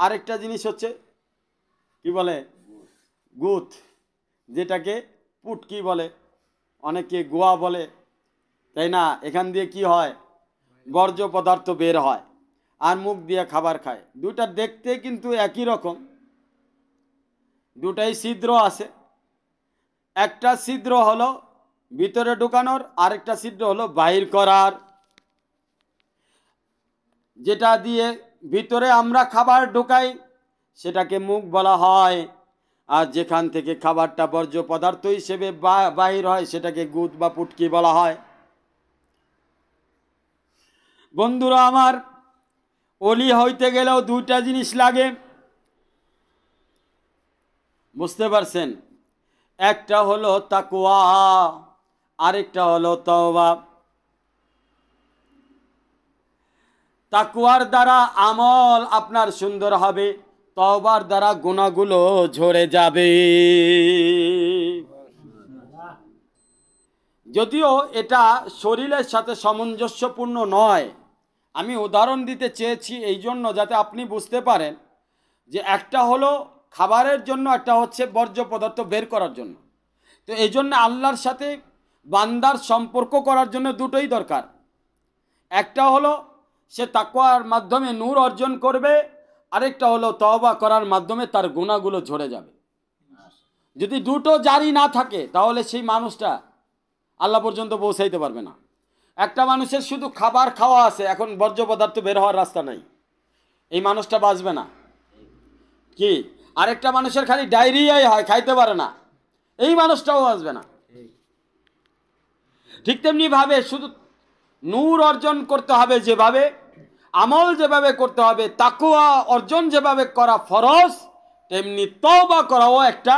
আরেকটা জিনিস হচ্ছে কি বলে গুথ যেটাকে পুটকি বলে অনেকে গোয়া বলে তাই না এখান দিয়ে কি হয় বর্জ্য পদার্থ বের হয় আর মুখ দিয়ে খাবার খায় দুটা দেখতে কিন্তু একই রকম দুটাই ছিদ্র আছে একটা ছিদ্র হলো ভিতরে ঢুকানোর আরেকটা ছিদ্র হলো বাহির করার যেটা দিয়ে ভিতরে আমরা খাবার ঢোকাই সেটাকে মুখ বলা হয় আর যেখান থেকে খাবারটা বর্জ্য পদার্থ হিসেবে বাহির হয় সেটাকে গুদ বা পুটকি বলা হয় বন্ধুরা আমার অলি হইতে গেলেও দুইটা জিনিস লাগে বুঝতে পারছেন একটা হলো তাকুয়া আরেকটা হলো তওবা তাকুয়ার দ্বারা আমল আপনার সুন্দর হবে তবার দ্বারা গুণাগুলো ঝরে যাবে যদিও এটা শরীরের সাথে সামঞ্জস্যপূর্ণ নয় আমি উদাহরণ দিতে চেয়েছি এই জন্য যাতে আপনি বুঝতে পারেন যে একটা হলো খাবারের জন্য একটা হচ্ছে বর্জ্য পদার্থ বের করার জন্য তো এই জন্য আল্লাহর সাথে বান্দার সম্পর্ক করার জন্য দুটোই দরকার একটা হলো সে তাকোয়ার মাধ্যমে নূর অর্জন করবে আরেকটা হলো তওবা করার মাধ্যমে তার গুণাগুলো ঝরে যাবে যদি দুটো জারি না থাকে তাহলে সেই মানুষটা আল্লাহ পর্যন্ত পৌঁছাইতে পারবে না একটা মানুষের শুধু খাবার খাওয়া আছে এখন বর্জ্য পদার্থ বের হওয়ার রাস্তা নাই এই মানুষটা বাঁচবে না কি আরেকটা মানুষের খালি ডায়রিয়াই হয় খাইতে পারে না এই মানুষটাও বাঁচবে না ঠিক তেমনিভাবে শুধু নূর অর্জন করতে হবে যেভাবে আমল যেভাবে করতে হবে তাকুয়া অর্জন যেভাবে করা ফরজ তেমনি তবা করাও একটা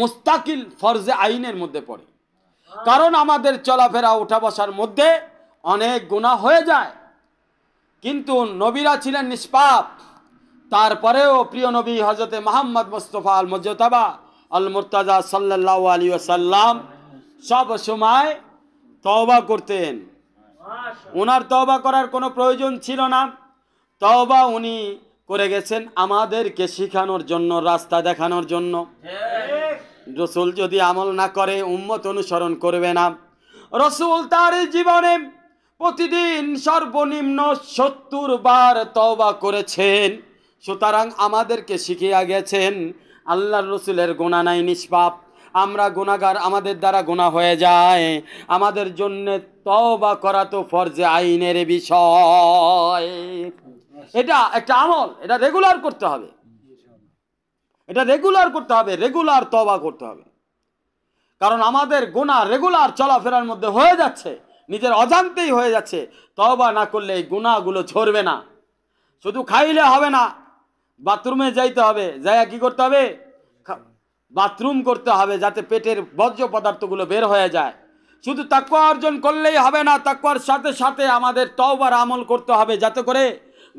মুস্তাকিল ফরজে আইনের মধ্যে পড়ে কারণ আমাদের চলাফেরা উঠা বসার মধ্যে অনেক গুণা হয়ে যায় কিন্তু নবীরা ছিলেন নিষ্পাপ তারপরেও প্রিয় নবী হজরতে মোহাম্মদ মোস্তফা আল মজতাবা আল মুরতাজা সাল্লাহ আলী আসাল্লাম সব সময় তওবা করতেন ওনার তওবা করার কোনো প্রয়োজন ছিল না তওবা উনি করে গেছেন আমাদেরকে শিখানোর জন্য রাস্তা দেখানোর জন্য রসুল যদি আমল না করে উম্মত অনুসরণ করবে না রসুল তার জীবনে প্রতিদিন সর্বনিম্ন সত্তর বার তওবা করেছেন সুতরাং আমাদেরকে শিখিয়া গেছেন আল্লাহ রসুলের গোনা নাই নিষ্পাপ আমরা গুণাগার আমাদের দ্বারা গুণা হয়ে যায় আমাদের জন্যে তবা করা তো ফরজে আইনের বিষয় এটা একটা আমল এটা রেগুলার করতে হবে এটা রেগুলার করতে হবে রেগুলার তবা করতে হবে কারণ আমাদের গোনা রেগুলার চলাফেরার মধ্যে হয়ে যাচ্ছে নিজের অজান্তেই হয়ে যাচ্ছে তবা না করলে এই গুণাগুলো ছড়বে না শুধু খাইলে হবে না বাথরুমে যাইতে হবে যাইয়া কি করতে হবে বাথরুম করতে হবে যাতে পেটের বর্জ্য পদার্থগুলো বের হয়ে যায় শুধু তাকুয়া অর্জন করলেই হবে না তাকুয়ার সাথে সাথে আমাদের তওবার আমল করতে হবে যাতে করে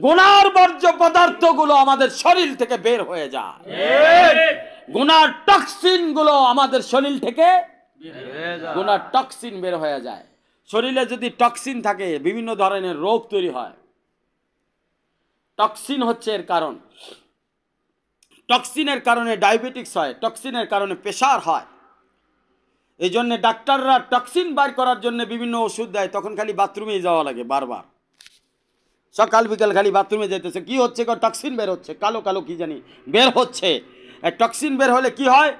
গুনার বর্জ্য পদার্থগুলো আমাদের শরীর থেকে বের হয়ে যায় গুনার টক্সিনগুলো আমাদের শরীর থেকে গুনার টক্সিন বের হয়ে যায় শরীরে যদি টক্সিন থাকে বিভিন্ন ধরনের রোগ তৈরি হয় টক্সিন হচ্ছে এর কারণ টক্সিনের কারণে ডায়াবেটিক্স হয় টক্সিনের কারণে প্রেশার হয় এই জন্যে ডাক্তাররা টক্সিন বার করার জন্য বিভিন্ন ওষুধ দেয় তখন খালি বাথরুমে যাওয়া লাগে বারবার সকাল বিকাল খালি বাথরুমে যেতেছে কি হচ্ছে টক্সিন বের হচ্ছে কালো কালো কি জানি বের হচ্ছে টক্সিন বের হলে কি হয়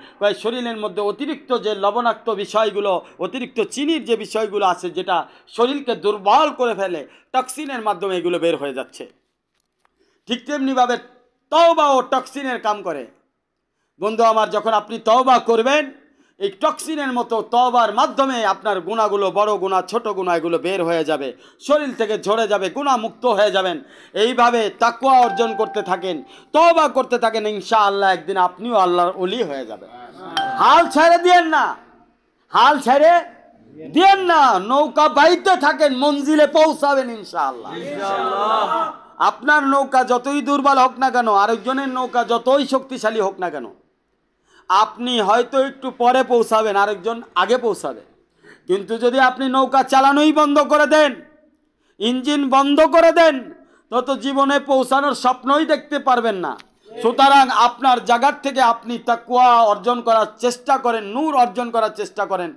শরীরের মধ্যে অতিরিক্ত যে লবণাক্ত বিষয়গুলো অতিরিক্ত চিনির যে বিষয়গুলো আছে যেটা শরীরকে দুর্বল করে ফেলে টক্সিনের মাধ্যমে এগুলো বের হয়ে যাচ্ছে ঠিক তেমনিভাবে তওবা ও টক্সিনের কাম করে বন্ধু আমার যখন আপনি তওবা করবেন এই টক্সিনের মতো তওবার মাধ্যমে আপনার গুণাগুলো বড় গুণা ছোট গুণা এগুলো বের হয়ে যাবে শরীর থেকে ঝরে যাবে গুণা মুক্ত হয়ে যাবেন এইভাবে তাকুয়া অর্জন করতে থাকেন তওবা করতে থাকেন ইনশা আল্লাহ একদিন আপনিও আল্লাহর অলি হয়ে যাবে হাল ছেড়ে দিয়েন না হাল ছেড়ে দিয়েন না নৌকা বাইতে থাকেন মঞ্জিলে পৌঁছাবেন ইনশাআল্লাহ আপনার নৌকা যতই দুর্বল হোক না কেন আরেকজনের নৌকা যতই শক্তিশালী হোক না কেন আপনি হয়তো একটু পরে পৌঁছাবেন আরেকজন আগে পৌঁছাবে কিন্তু যদি আপনি নৌকা চালানোই বন্ধ করে দেন ইঞ্জিন বন্ধ করে দেন তত জীবনে পৌঁছানোর স্বপ্নই দেখতে পারবেন না সুতরাং আপনার জায়গার থেকে আপনি তাকুয়া অর্জন করার চেষ্টা করেন নূর অর্জন করার চেষ্টা করেন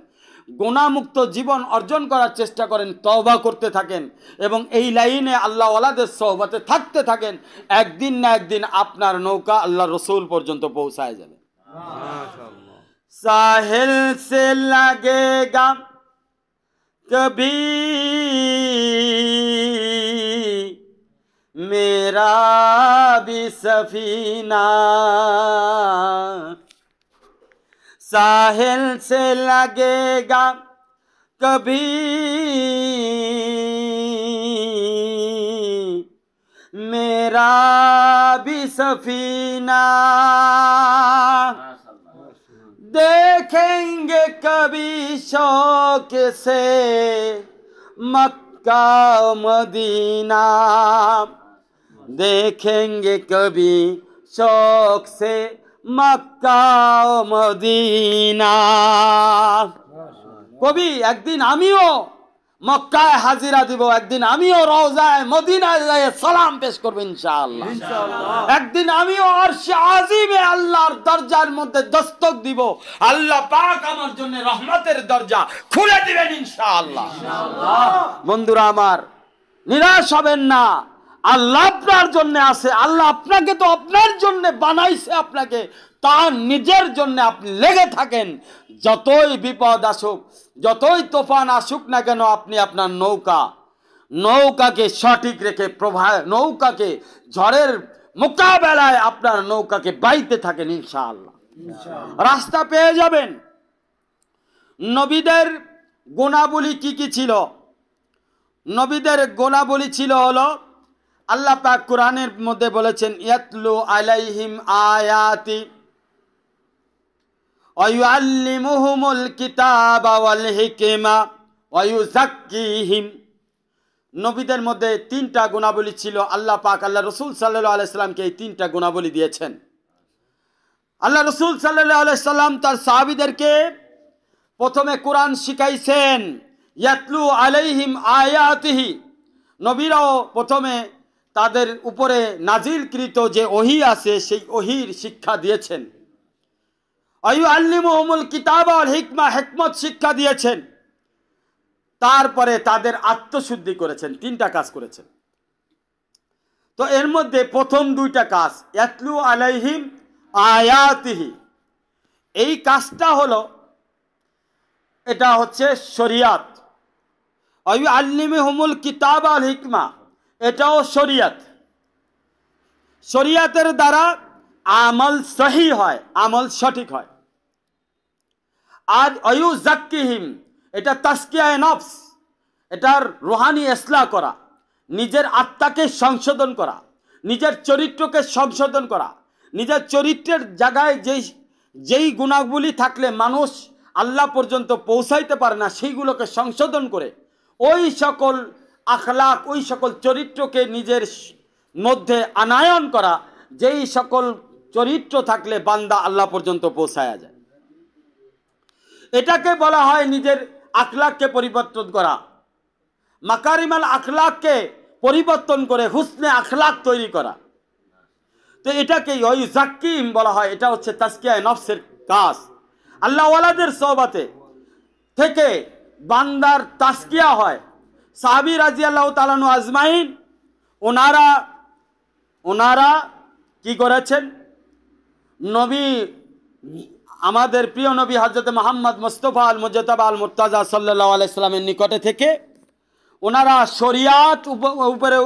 গোনামুক্ত জীবন অর্জন করার চেষ্টা করেন তওবা করতে থাকেন এবং এই লাইনে আল্লাহ ওলাদের সহবাতে থাকতে থাকেন একদিন না একদিন আপনার নৌকা আল্লাহ রসুল পর্যন্ত পৌঁছায় যাবে সাহেল সে গা কবি মেরা বি সফিনা साहिल से लगेगा कभी मेरा भी सफीना देखेंगे कभी शौक से मक्का मदीना देखेंगे कभी शौक से মক্কা ও মদিনা কবি একদিন আমিও মক্কায় হাজিরা দিব একদিন আমিও রওজায় মদিনায় যায় সালাম পেশ করবো ইনশাআল্লাহ একদিন আমিও আরশে আজিমে আল্লাহর দরজার মধ্যে দস্তক দিব আল্লাহ পাক আমার জন্য রহমতের দরজা খুলে দিবেন ইনশাআল্লাহ বন্ধুরা আমার নিরাশ হবেন না আল্লাহ আপনার জন্য আছে আল্লাহ আপনাকে তো আপনার জন্য বানাইছে আপনাকে তার নিজের জন্য আপনি লেগে থাকেন যতই বিপদ আসুক যতই তোফান আসুক না কেন আপনি আপনার নৌকা নৌকাকে সঠিক রেখে প্রভা নৌকাকে ঝড়ের মোকাবেলায় আপনার নৌকাকে বাইতে থাকেন ইনশাআল্লাহ রাস্তা পেয়ে যাবেন নবীদের গোনাবলি কি কি ছিল নবীদের গোনাবলি ছিল হলো আল্লাহ পাক কোরআনের মধ্যে বলেছেন ইয়াতলু আলাইহিম আয়াতি অয়ুআল্লিমুহুমুল কিতাবা ওয়াল হিকমা ওয়ুযাক্কিহিম নবীদের মধ্যে তিনটা গুণাবলী ছিল আল্লাহ পাক আল্লাহ রসুল সাল্লু আলাইসাল্লামকে এই তিনটা গুণাবলী দিয়েছেন আল্লাহ রসুল সাল্লু সাল্লাম তার সাহাবিদেরকে প্রথমে কোরআন শিখাইছেন ইয়াতলু আলাইহিম আয়াতিহি নবীরাও প্রথমে তাদের উপরে নাজিলকৃত যে ওহি আছে সেই ওহির শিক্ষা দিয়েছেন আয়ু আল্লিম ওমুল কিতাব আল হিকমা হেকমত শিক্ষা দিয়েছেন তারপরে তাদের আত্মশুদ্ধি করেছেন তিনটা কাজ করেছেন তো এর মধ্যে প্রথম দুইটা কাজ এতলু আলাইহিম আয়াতিহি এই কাজটা হলো এটা হচ্ছে শরিয়াত আয়ু আল্লিমে হুমুল কিতাব আল হিকমা এটাও শরিয়াত শরিয়াতের দ্বারা আমল সহি হয় আমল সঠিক হয় আর অয়ু জাক্কিহিম এটা তাস্কিয়ায় নফস এটার রোহানি এসলা করা নিজের আত্মাকে সংশোধন করা নিজের চরিত্রকে সংশোধন করা নিজের চরিত্রের জায়গায় যেই যেই গুণাগুলি থাকলে মানুষ আল্লাহ পর্যন্ত পৌঁছাইতে পারে না সেইগুলোকে সংশোধন করে ওই সকল আখলাক ওই সকল চরিত্রকে নিজের মধ্যে আনায়ন করা যেই সকল চরিত্র থাকলে বান্দা আল্লাহ পর্যন্ত পৌঁছায়া যায় এটাকে বলা হয় নিজের আখলাককে পরিবর্তন করা মাকারিমাল আখলাককে পরিবর্তন করে হুসনে আখলাক তৈরি করা তো এটাকে ওই জাকিম বলা হয় এটা হচ্ছে তাস্কিয়ায় নফসের কাজ আল্লাহওয়ালাদের সৌবাতে থেকে বান্দার তাস্কিয়া হয় সাহাবি রাজি আল্লাহ তালানু আজমাইন ওনারা ওনারা কি করেছেন নবী আমাদের প্রিয় নবী হাজরত মোহাম্মদ মোস্তফা আল মুজতবা আল মুরতাজা সাল্লাহ আলাইস্লামের নিকটে থেকে ওনারা শরিয়াত উপরে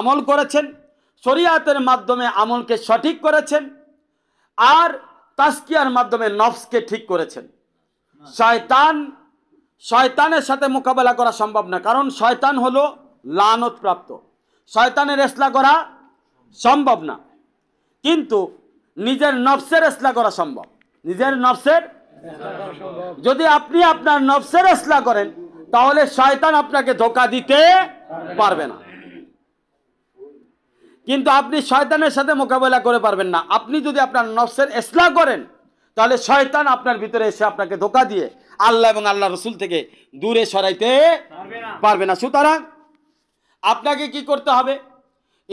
আমল করেছেন শরিয়াতের মাধ্যমে আমলকে সঠিক করেছেন আর তাস্কিয়ার মাধ্যমে নফসকে ঠিক করেছেন শয়তান শয়তানের সাথে মোকাবেলা করা সম্ভব না কারণ শয়তান হল লানতপ্রাপ্ত শয়তানের রেসলা করা সম্ভব না কিন্তু নিজের নফসের রেসলা করা সম্ভব নিজের নফসের যদি আপনি আপনার নফসের রেসলা করেন তাহলে শয়তান আপনাকে ধোকা দিতে পারবে না কিন্তু আপনি শয়তানের সাথে মোকাবেলা করে পারবেন না আপনি যদি আপনার নফসের এসলা করেন তাহলে শয়তান আপনার ভিতরে এসে আপনাকে ধোকা দিয়ে আল্লাহ এবং আল্লাহ রসুল থেকে দূরে সরাইতে পারবে না সুতরাং আপনাকে কি করতে হবে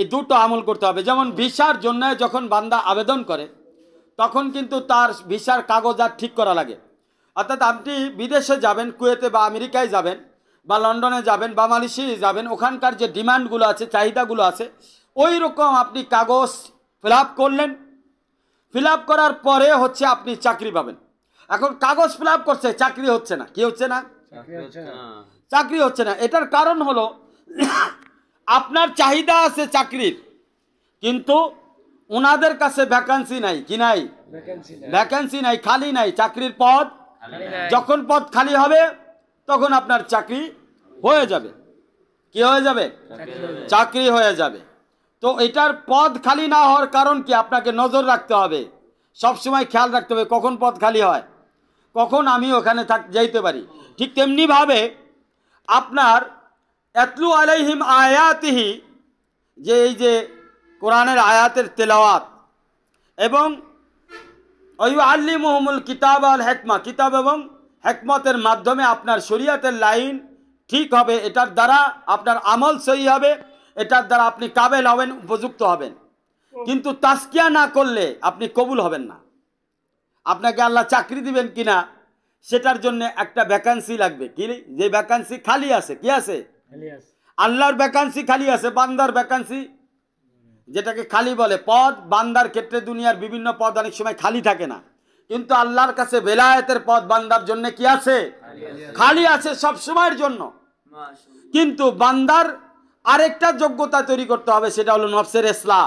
এই দুটো আমল করতে হবে যেমন ভিসার জন্য যখন বান্দা আবেদন করে তখন কিন্তু তার ভিসার কাগজ আর ঠিক করা লাগে অর্থাৎ আপনি বিদেশে যাবেন কুয়েতে বা আমেরিকায় যাবেন বা লন্ডনে যাবেন বা মালয়েশিয়ায় যাবেন ওখানকার যে ডিমান্ডগুলো আছে চাহিদাগুলো আছে ওই রকম আপনি কাগজ ফিল করলেন ফিল করার পরে হচ্ছে আপনি চাকরি পাবেন এখন কাগজ ফিল করছে চাকরি হচ্ছে না কি হচ্ছে না চাকরি হচ্ছে না এটার কারণ হলো আপনার চাহিদা আছে চাকরির কিন্তু ওনাদের কাছে ভ্যাকান্সি নাই কি নাই ভ্যাকান্সি নাই খালি নাই চাকরির পদ যখন পদ খালি হবে তখন আপনার চাকরি হয়ে যাবে কি হয়ে যাবে চাকরি হয়ে যাবে তো এটার পদ খালি না হওয়ার কারণ কি আপনাকে নজর রাখতে হবে সবসময় খেয়াল রাখতে হবে কখন পদ খালি হয় কখন আমি ওখানে থাক যাইতে পারি ঠিক তেমনিভাবে আপনার এতলু আলাইহিম আয়াতিহি যে এই যে কোরআনের আয়াতের তেলাওয়াত এবং ওই আল্লি মোহাম্মুল কিতাব আল হেকমা কিতাব এবং হেকমতের মাধ্যমে আপনার শরিয়াতের লাইন ঠিক হবে এটার দ্বারা আপনার আমল সই হবে এটার দ্বারা আপনি কাবেল হবেন উপযুক্ত হবেন কিন্তু তাস্কিয়া না করলে আপনি কবুল হবেন না আপনাকে আল্লাহ চাকরি দিবেন কিনা সেটার জন্য একটা ভ্যাকান্সি লাগবে কি যে ভ্যাকান্সি খালি আছে কি আছে আল্লাহর ভ্যাকান্সি খালি আছে বান্দার ভ্যাকান্সি যেটাকে খালি বলে পদ বান্দার ক্ষেত্রে দুনিয়ার বিভিন্ন পদ অনেক সময় খালি থাকে না কিন্তু আল্লাহর কাছে বেলায়েতের পদ বান্দার জন্য কি আছে খালি আছে সব সময়ের জন্য কিন্তু বান্দার আরেকটা যোগ্যতা তৈরি করতে হবে সেটা হলো নফসের এসলা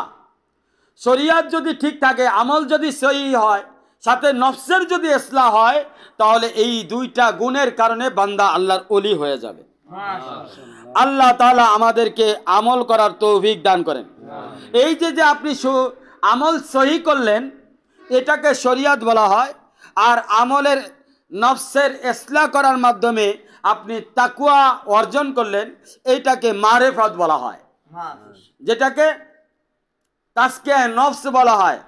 শরিয়াত যদি ঠিক থাকে আমল যদি সহি হয় সাথে নফসের যদি এসলা হয় তাহলে এই দুইটা গুণের কারণে বান্দা আল্লাহর অলি হয়ে যাবে আল্লাহ তালা আমাদেরকে আমল করার তৌভিক দান করেন এই যে যে আপনি আমল সহি করলেন এটাকে শরিয়াত বলা হয় আর আমলের নফসের এসলা করার মাধ্যমে আপনি তাকুয়া অর্জন করলেন এইটাকে মারেফত বলা হয় যেটাকে তাসকে নফস বলা হয়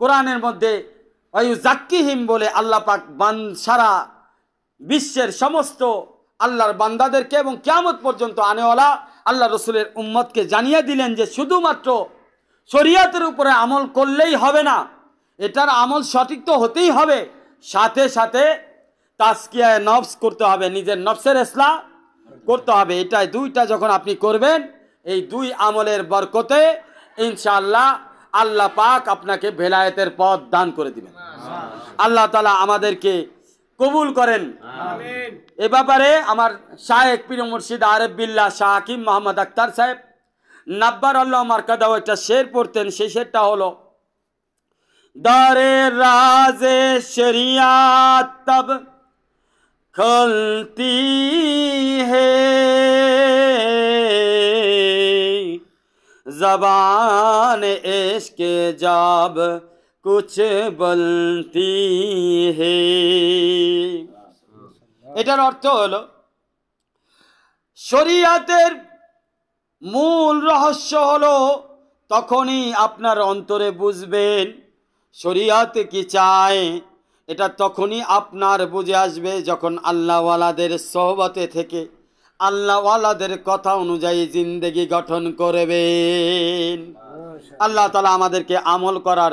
কোরআনের মধ্যে অয়ু জাক্কিহিম বলে আল্লাহ পাক বান সারা বিশ্বের সমস্ত আল্লাহর বান্দাদেরকে এবং কেয়ামত পর্যন্ত আনেওয়ালা আল্লাহ রসুলের উম্মতকে জানিয়ে দিলেন যে শুধুমাত্র শরিয়াতের উপরে আমল করলেই হবে না এটার আমল সঠিক তো হতেই হবে সাথে সাথে তাস্কিয়ায় নফস করতে হবে নিজের নফসের এসলা করতে হবে এটাই দুইটা যখন আপনি করবেন এই দুই আমলের বরকতে ইনশাআল্লাহ আল্লাহ পাক আপনাকে ভেলায়েতের পথ দান করে দিবেন আল্লাহ তালা আমাদেরকে কবুল করেন এ ব্যাপারে আমার শাহেক পীর মুর্শিদ আরেফ বিল্লা শাহ হাকিম মোহাম্মদ আক্তার সাহেব নাব্বার আল্লাহ মার্কাদাও একটা শের পড়তেন সেই শেরটা হলো দরে راز شریعت تب जबान इश्क जाब कुछ বলতি হে এটার অর্থ হলো শরিয়াতের মূল রহস্য হলো তখনই আপনার অন্তরে বুঝবেন শরিয়াত কি চায় এটা তখনই আপনার বুঝে আসবে যখন আল্লাহওয়ালাদের সহবতে থেকে আল্লাহওয়ালাদের কথা অনুযায়ী জিন্দেগি গঠন করবেন আল্লাহ তালা আমাদেরকে আমল করার